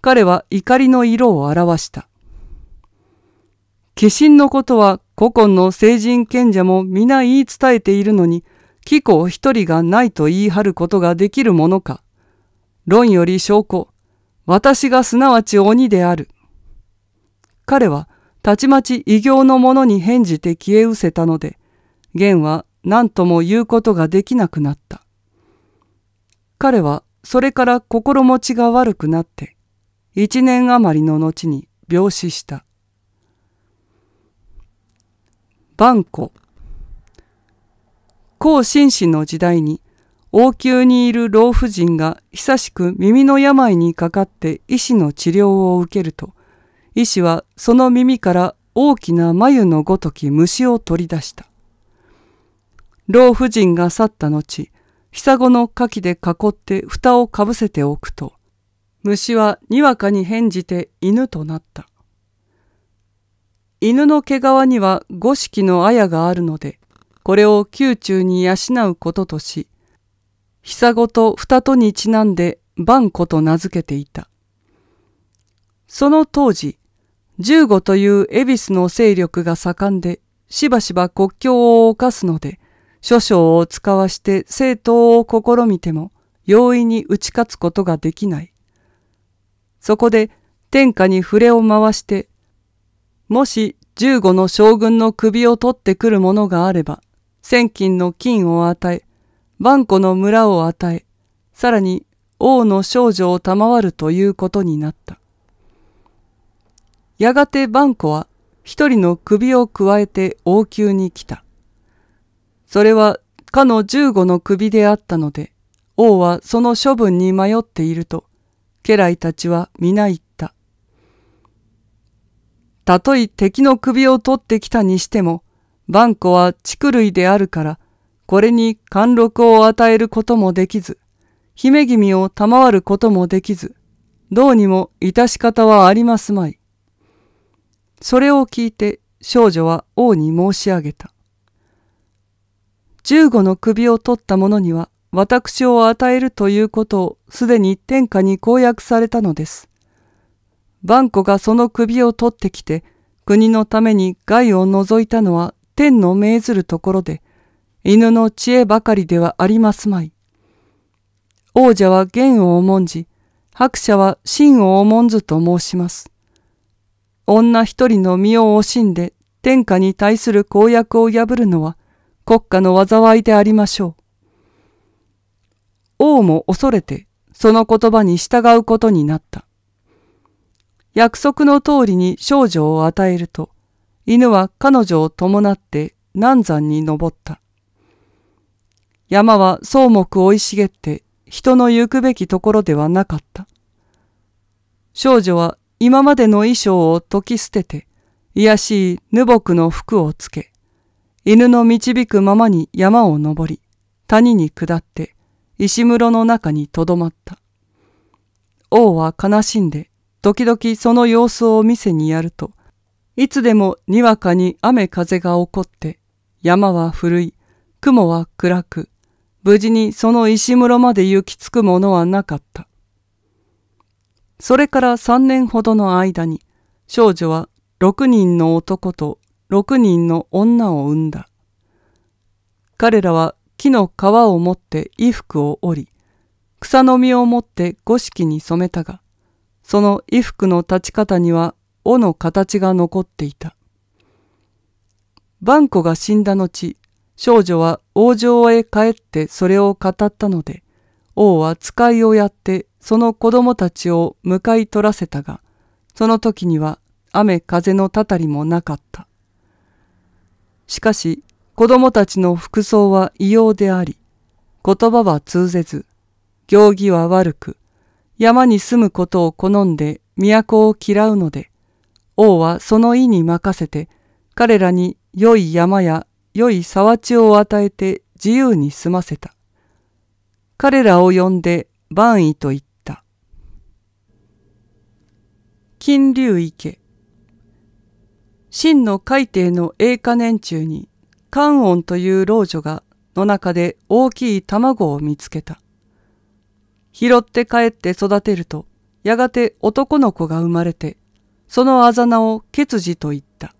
彼は怒りの色を表した。化身のことは古今の聖人賢者も皆言い伝えているのに、貴公一人がないと言い張ることができるものか。論より証拠。私がすなわち鬼である。彼はたちまち異形のものに返じて消え失せたので、玄は何とも言うことができなくなった。彼はそれから心持ちが悪くなって、一年余りの後に病死した。万古高紳士の時代に王宮にいる老婦人が久しく耳の病にかかって医師の治療を受けると医師はその耳から大きな眉のごとき虫を取り出した。老婦人が去った後、久子の牡蠣で囲って蓋をかぶせておくと、虫はにわかに返じて犬となった。犬の毛皮には五色の綾があるので、これを宮中に養うこととし、久子と蓋とにちなんで万子と名付けていた。その当時、15という恵比寿の勢力が盛んで、しばしば国境を犯すので、諸将を使わして政党を試みても、容易に打ち勝つことができない。そこで、天下に触れを回して、もし十五の将軍の首を取ってくる者があれば、千金の金を与え、万古の村を与え、さらに王の少女を賜るということになった。やがてバンコは一人の首をくわえて王宮に来た。それはかの十五の首であったので、王はその処分に迷っていると、家来たちは皆言った。たとえ敵の首を取ってきたにしても、万古は畜類であるから、これに貫禄を与えることもできず、姫君を賜ることもできず、どうにも致し方はありますまい。それを聞いて少女は王に申し上げた。十五の首を取った者には私を与えるということをすでに天下に公約されたのです。万古がその首を取ってきて国のために害を除いたのは天の命ずるところで犬の知恵ばかりではありますまい。王者は元を重んじ、白者は真を重んずと申します。女一人の身を惜しんで天下に対する公約を破るのは国家の災いでありましょう。王も恐れてその言葉に従うことになった。約束の通りに少女を与えると、犬は彼女を伴って南山に登った。山は草木生い茂って人の行くべきところではなかった。少女は今までの衣装を解き捨てて、癒しい無僕の服をつけ、犬の導くままに山を登り、谷に下って、石室の中にとどまった。王は悲しんで、時々その様子を見せにやると、いつでもにわかに雨風が起こって、山は古い、雲は暗く、無事にその石室まで行き着くものはなかった。それから3年ほどの間に少女は6人の男と6人の女を産んだ。彼らは木の皮を持って衣服を織り、草の実を持って五色に染めたが、その衣服の立ち方には尾の形が残っていた。万古が死んだ後、少女は王城へ帰ってそれを語ったので、王は使いをやってその子供たちを迎え取らせたが、その時には雨風のたたりもなかった。しかし、子供たちの服装は異様であり、言葉は通ぜず、行儀は悪く、山に住むことを好んで都を嫌うので、王はその意に任せて、彼らに良い山や良い沢地を与えて自由に住ませた。彼らを呼んで万位と言った。金龍池真の海底の栄華年中に観音という老女がの中で大きい卵を見つけた。拾って帰って育てると、やがて男の子が生まれて、そのあざ名を血児と言った。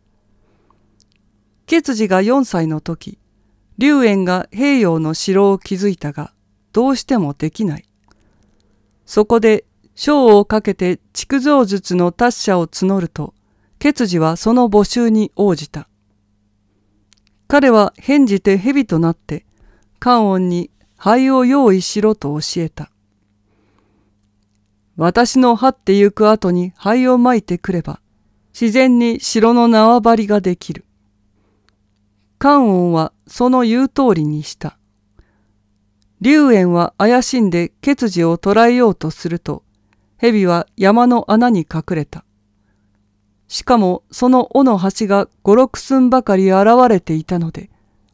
血児が4歳の時、龍炎が平洋の城を築いたが、どうしてもできない。そこで章をかけて築造術の達者を募ると、ケ次はその募集に応じた。彼は返じて蛇となって、観音に灰を用意しろと教えた。私の這ってゆく後に灰をまいてくれば、自然に城の縄張りができる。観音はその言う通りにした。龍炎は怪しんで血次を捕らえようとすると、蛇は山の穴に隠れた。しかもその尾の端が五六寸ばかり現れていたので、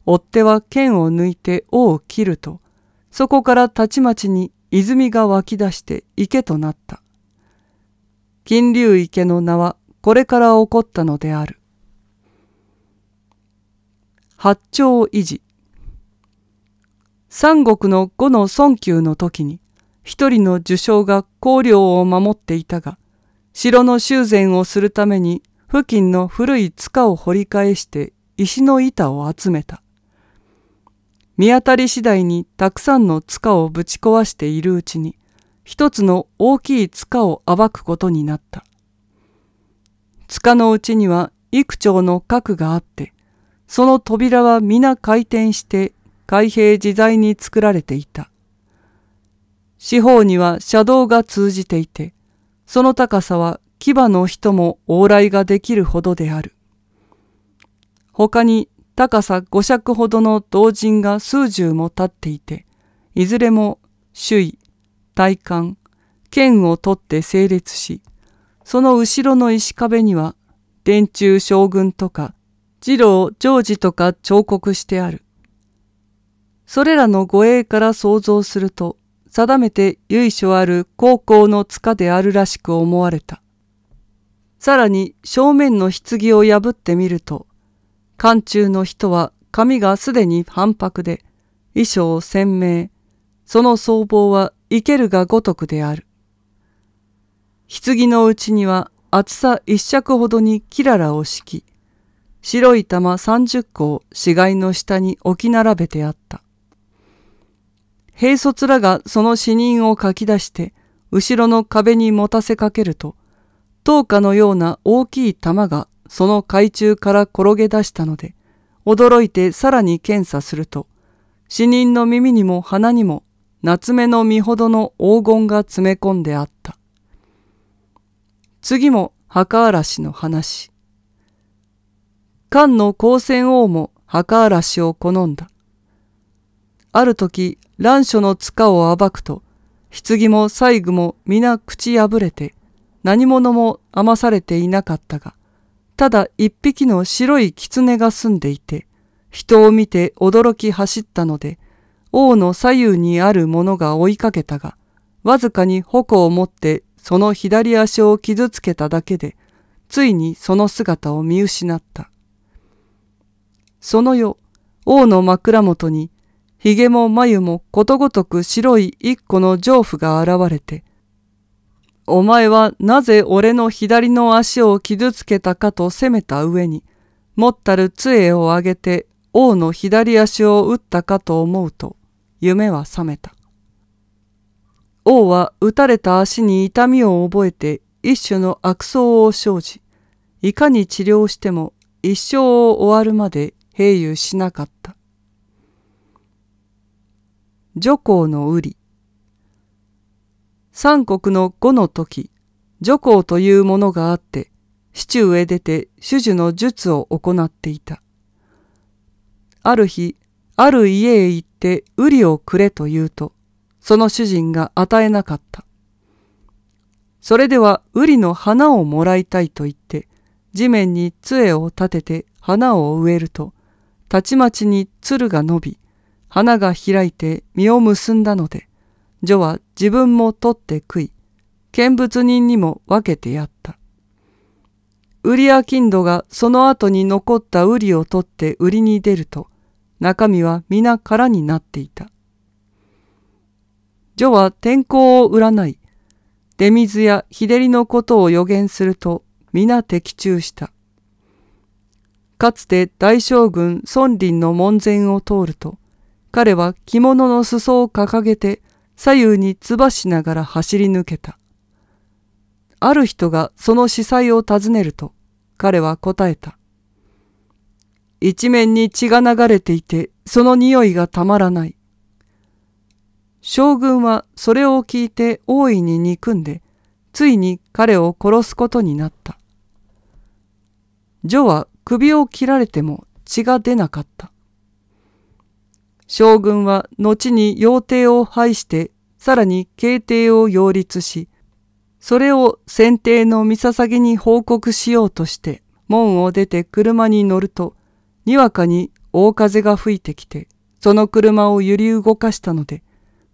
追手は剣を抜いて尾を切ると、そこからたちまちに泉が湧き出して池となった。金龍池の名はこれから起こったのである。八丁維持三国の五の孫宮の時に、一人の受賞が公領を守っていたが、城の修繕をするために付近の古い塚を掘り返して石の板を集めた。見当たり次第にたくさんの塚をぶち壊しているうちに、一つの大きい塚を暴くことになった。塚のうちには幾丁の核があって、その扉は皆回転して開閉自在に作られていた。四方には車道が通じていて、その高さは牙の人も往来ができるほどである。他に高さ五尺ほどの銅人が数十も立っていて、いずれも首位、体幹、剣を取って整列し、その後ろの石壁には、電柱将軍とか、次郎常時とか彫刻してある。それらの護衛から想像すると、定めて由緒ある高校の塚であるらしく思われた。さらに正面の棺を破ってみると、冠中の人は髪がすでに反白で、衣装鮮明、その僧帽は生けるがごとくである。棺のうちには厚さ一尺ほどにキララを敷き、白い玉三十個を死骸の下に置き並べてあった。兵卒らがその死人を書き出して、後ろの壁に持たせかけると、灯火のような大きい玉がその海中から転げ出したので、驚いてさらに検査すると、死人の耳にも鼻にも、夏目の身ほどの黄金が詰め込んであった。次も墓嵐の話。漢の光線王も墓嵐を好んだ。ある時、乱所の塚を暴くと、棺も細具も皆口破れて、何者も余されていなかったが、ただ一匹の白い狐が住んでいて、人を見て驚き走ったので、王の左右にある者が追いかけたが、わずかに矛を持ってその左足を傷つけただけで、ついにその姿を見失った。その夜、王の枕元に髭も眉もことごとく白い一個の丈夫が現れて、お前はなぜ俺の左の足を傷つけたかと責めた上に、持ったる杖を上げて王の左足を打ったかと思うと、夢は覚めた。王は打たれた足に痛みを覚えて一種の悪相を生じ、いかに治療しても一生を終わるまで併誘しなかった。女皇の瓜。三国の五の時、女皇というものがあって、市中へ出て主樹の術を行っていた。ある日、ある家へ行って瓜をくれと言うと、その主人が与えなかった。それでは瓜の花をもらいたいと言って、地面に杖を立てて花を植えると、たちまちに鶴が伸び、花が開いて実を結んだので、女は自分も取って食い、見物人にも分けてやった。売りやキンドがその後に残った売りを取って売りに出ると、中身は皆空になっていた。女は天候を占い、出水や日照りのことを予言すると、皆的中した。かつて大将軍孫林の門前を通ると、彼は着物の裾を掲げて左右につばしながら走り抜けた。ある人がその司祭を尋ねると彼は答えた。一面に血が流れていてその匂いがたまらない。将軍はそれを聞いて大いに憎んで、ついに彼を殺すことになった。ジョは首を切られても血が出なかった。将軍は後に妖帝を廃して、さらに慶帝を擁立し、それを先帝の見捧げに報告しようとして、門を出て車に乗ると、にわかに大風が吹いてきて、その車を揺り動かしたので、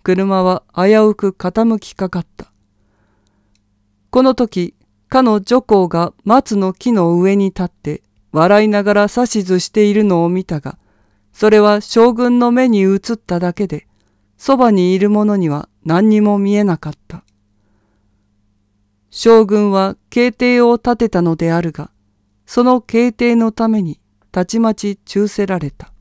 車は危うく傾きかかった。この時、かの女皇が松の木の上に立って、笑いながら指図しているのを見たが、それは将軍の目に映っただけで、そばにいる者には何にも見えなかった。将軍は警邸を立てたのであるが、その警邸のためにたちまち中せられた。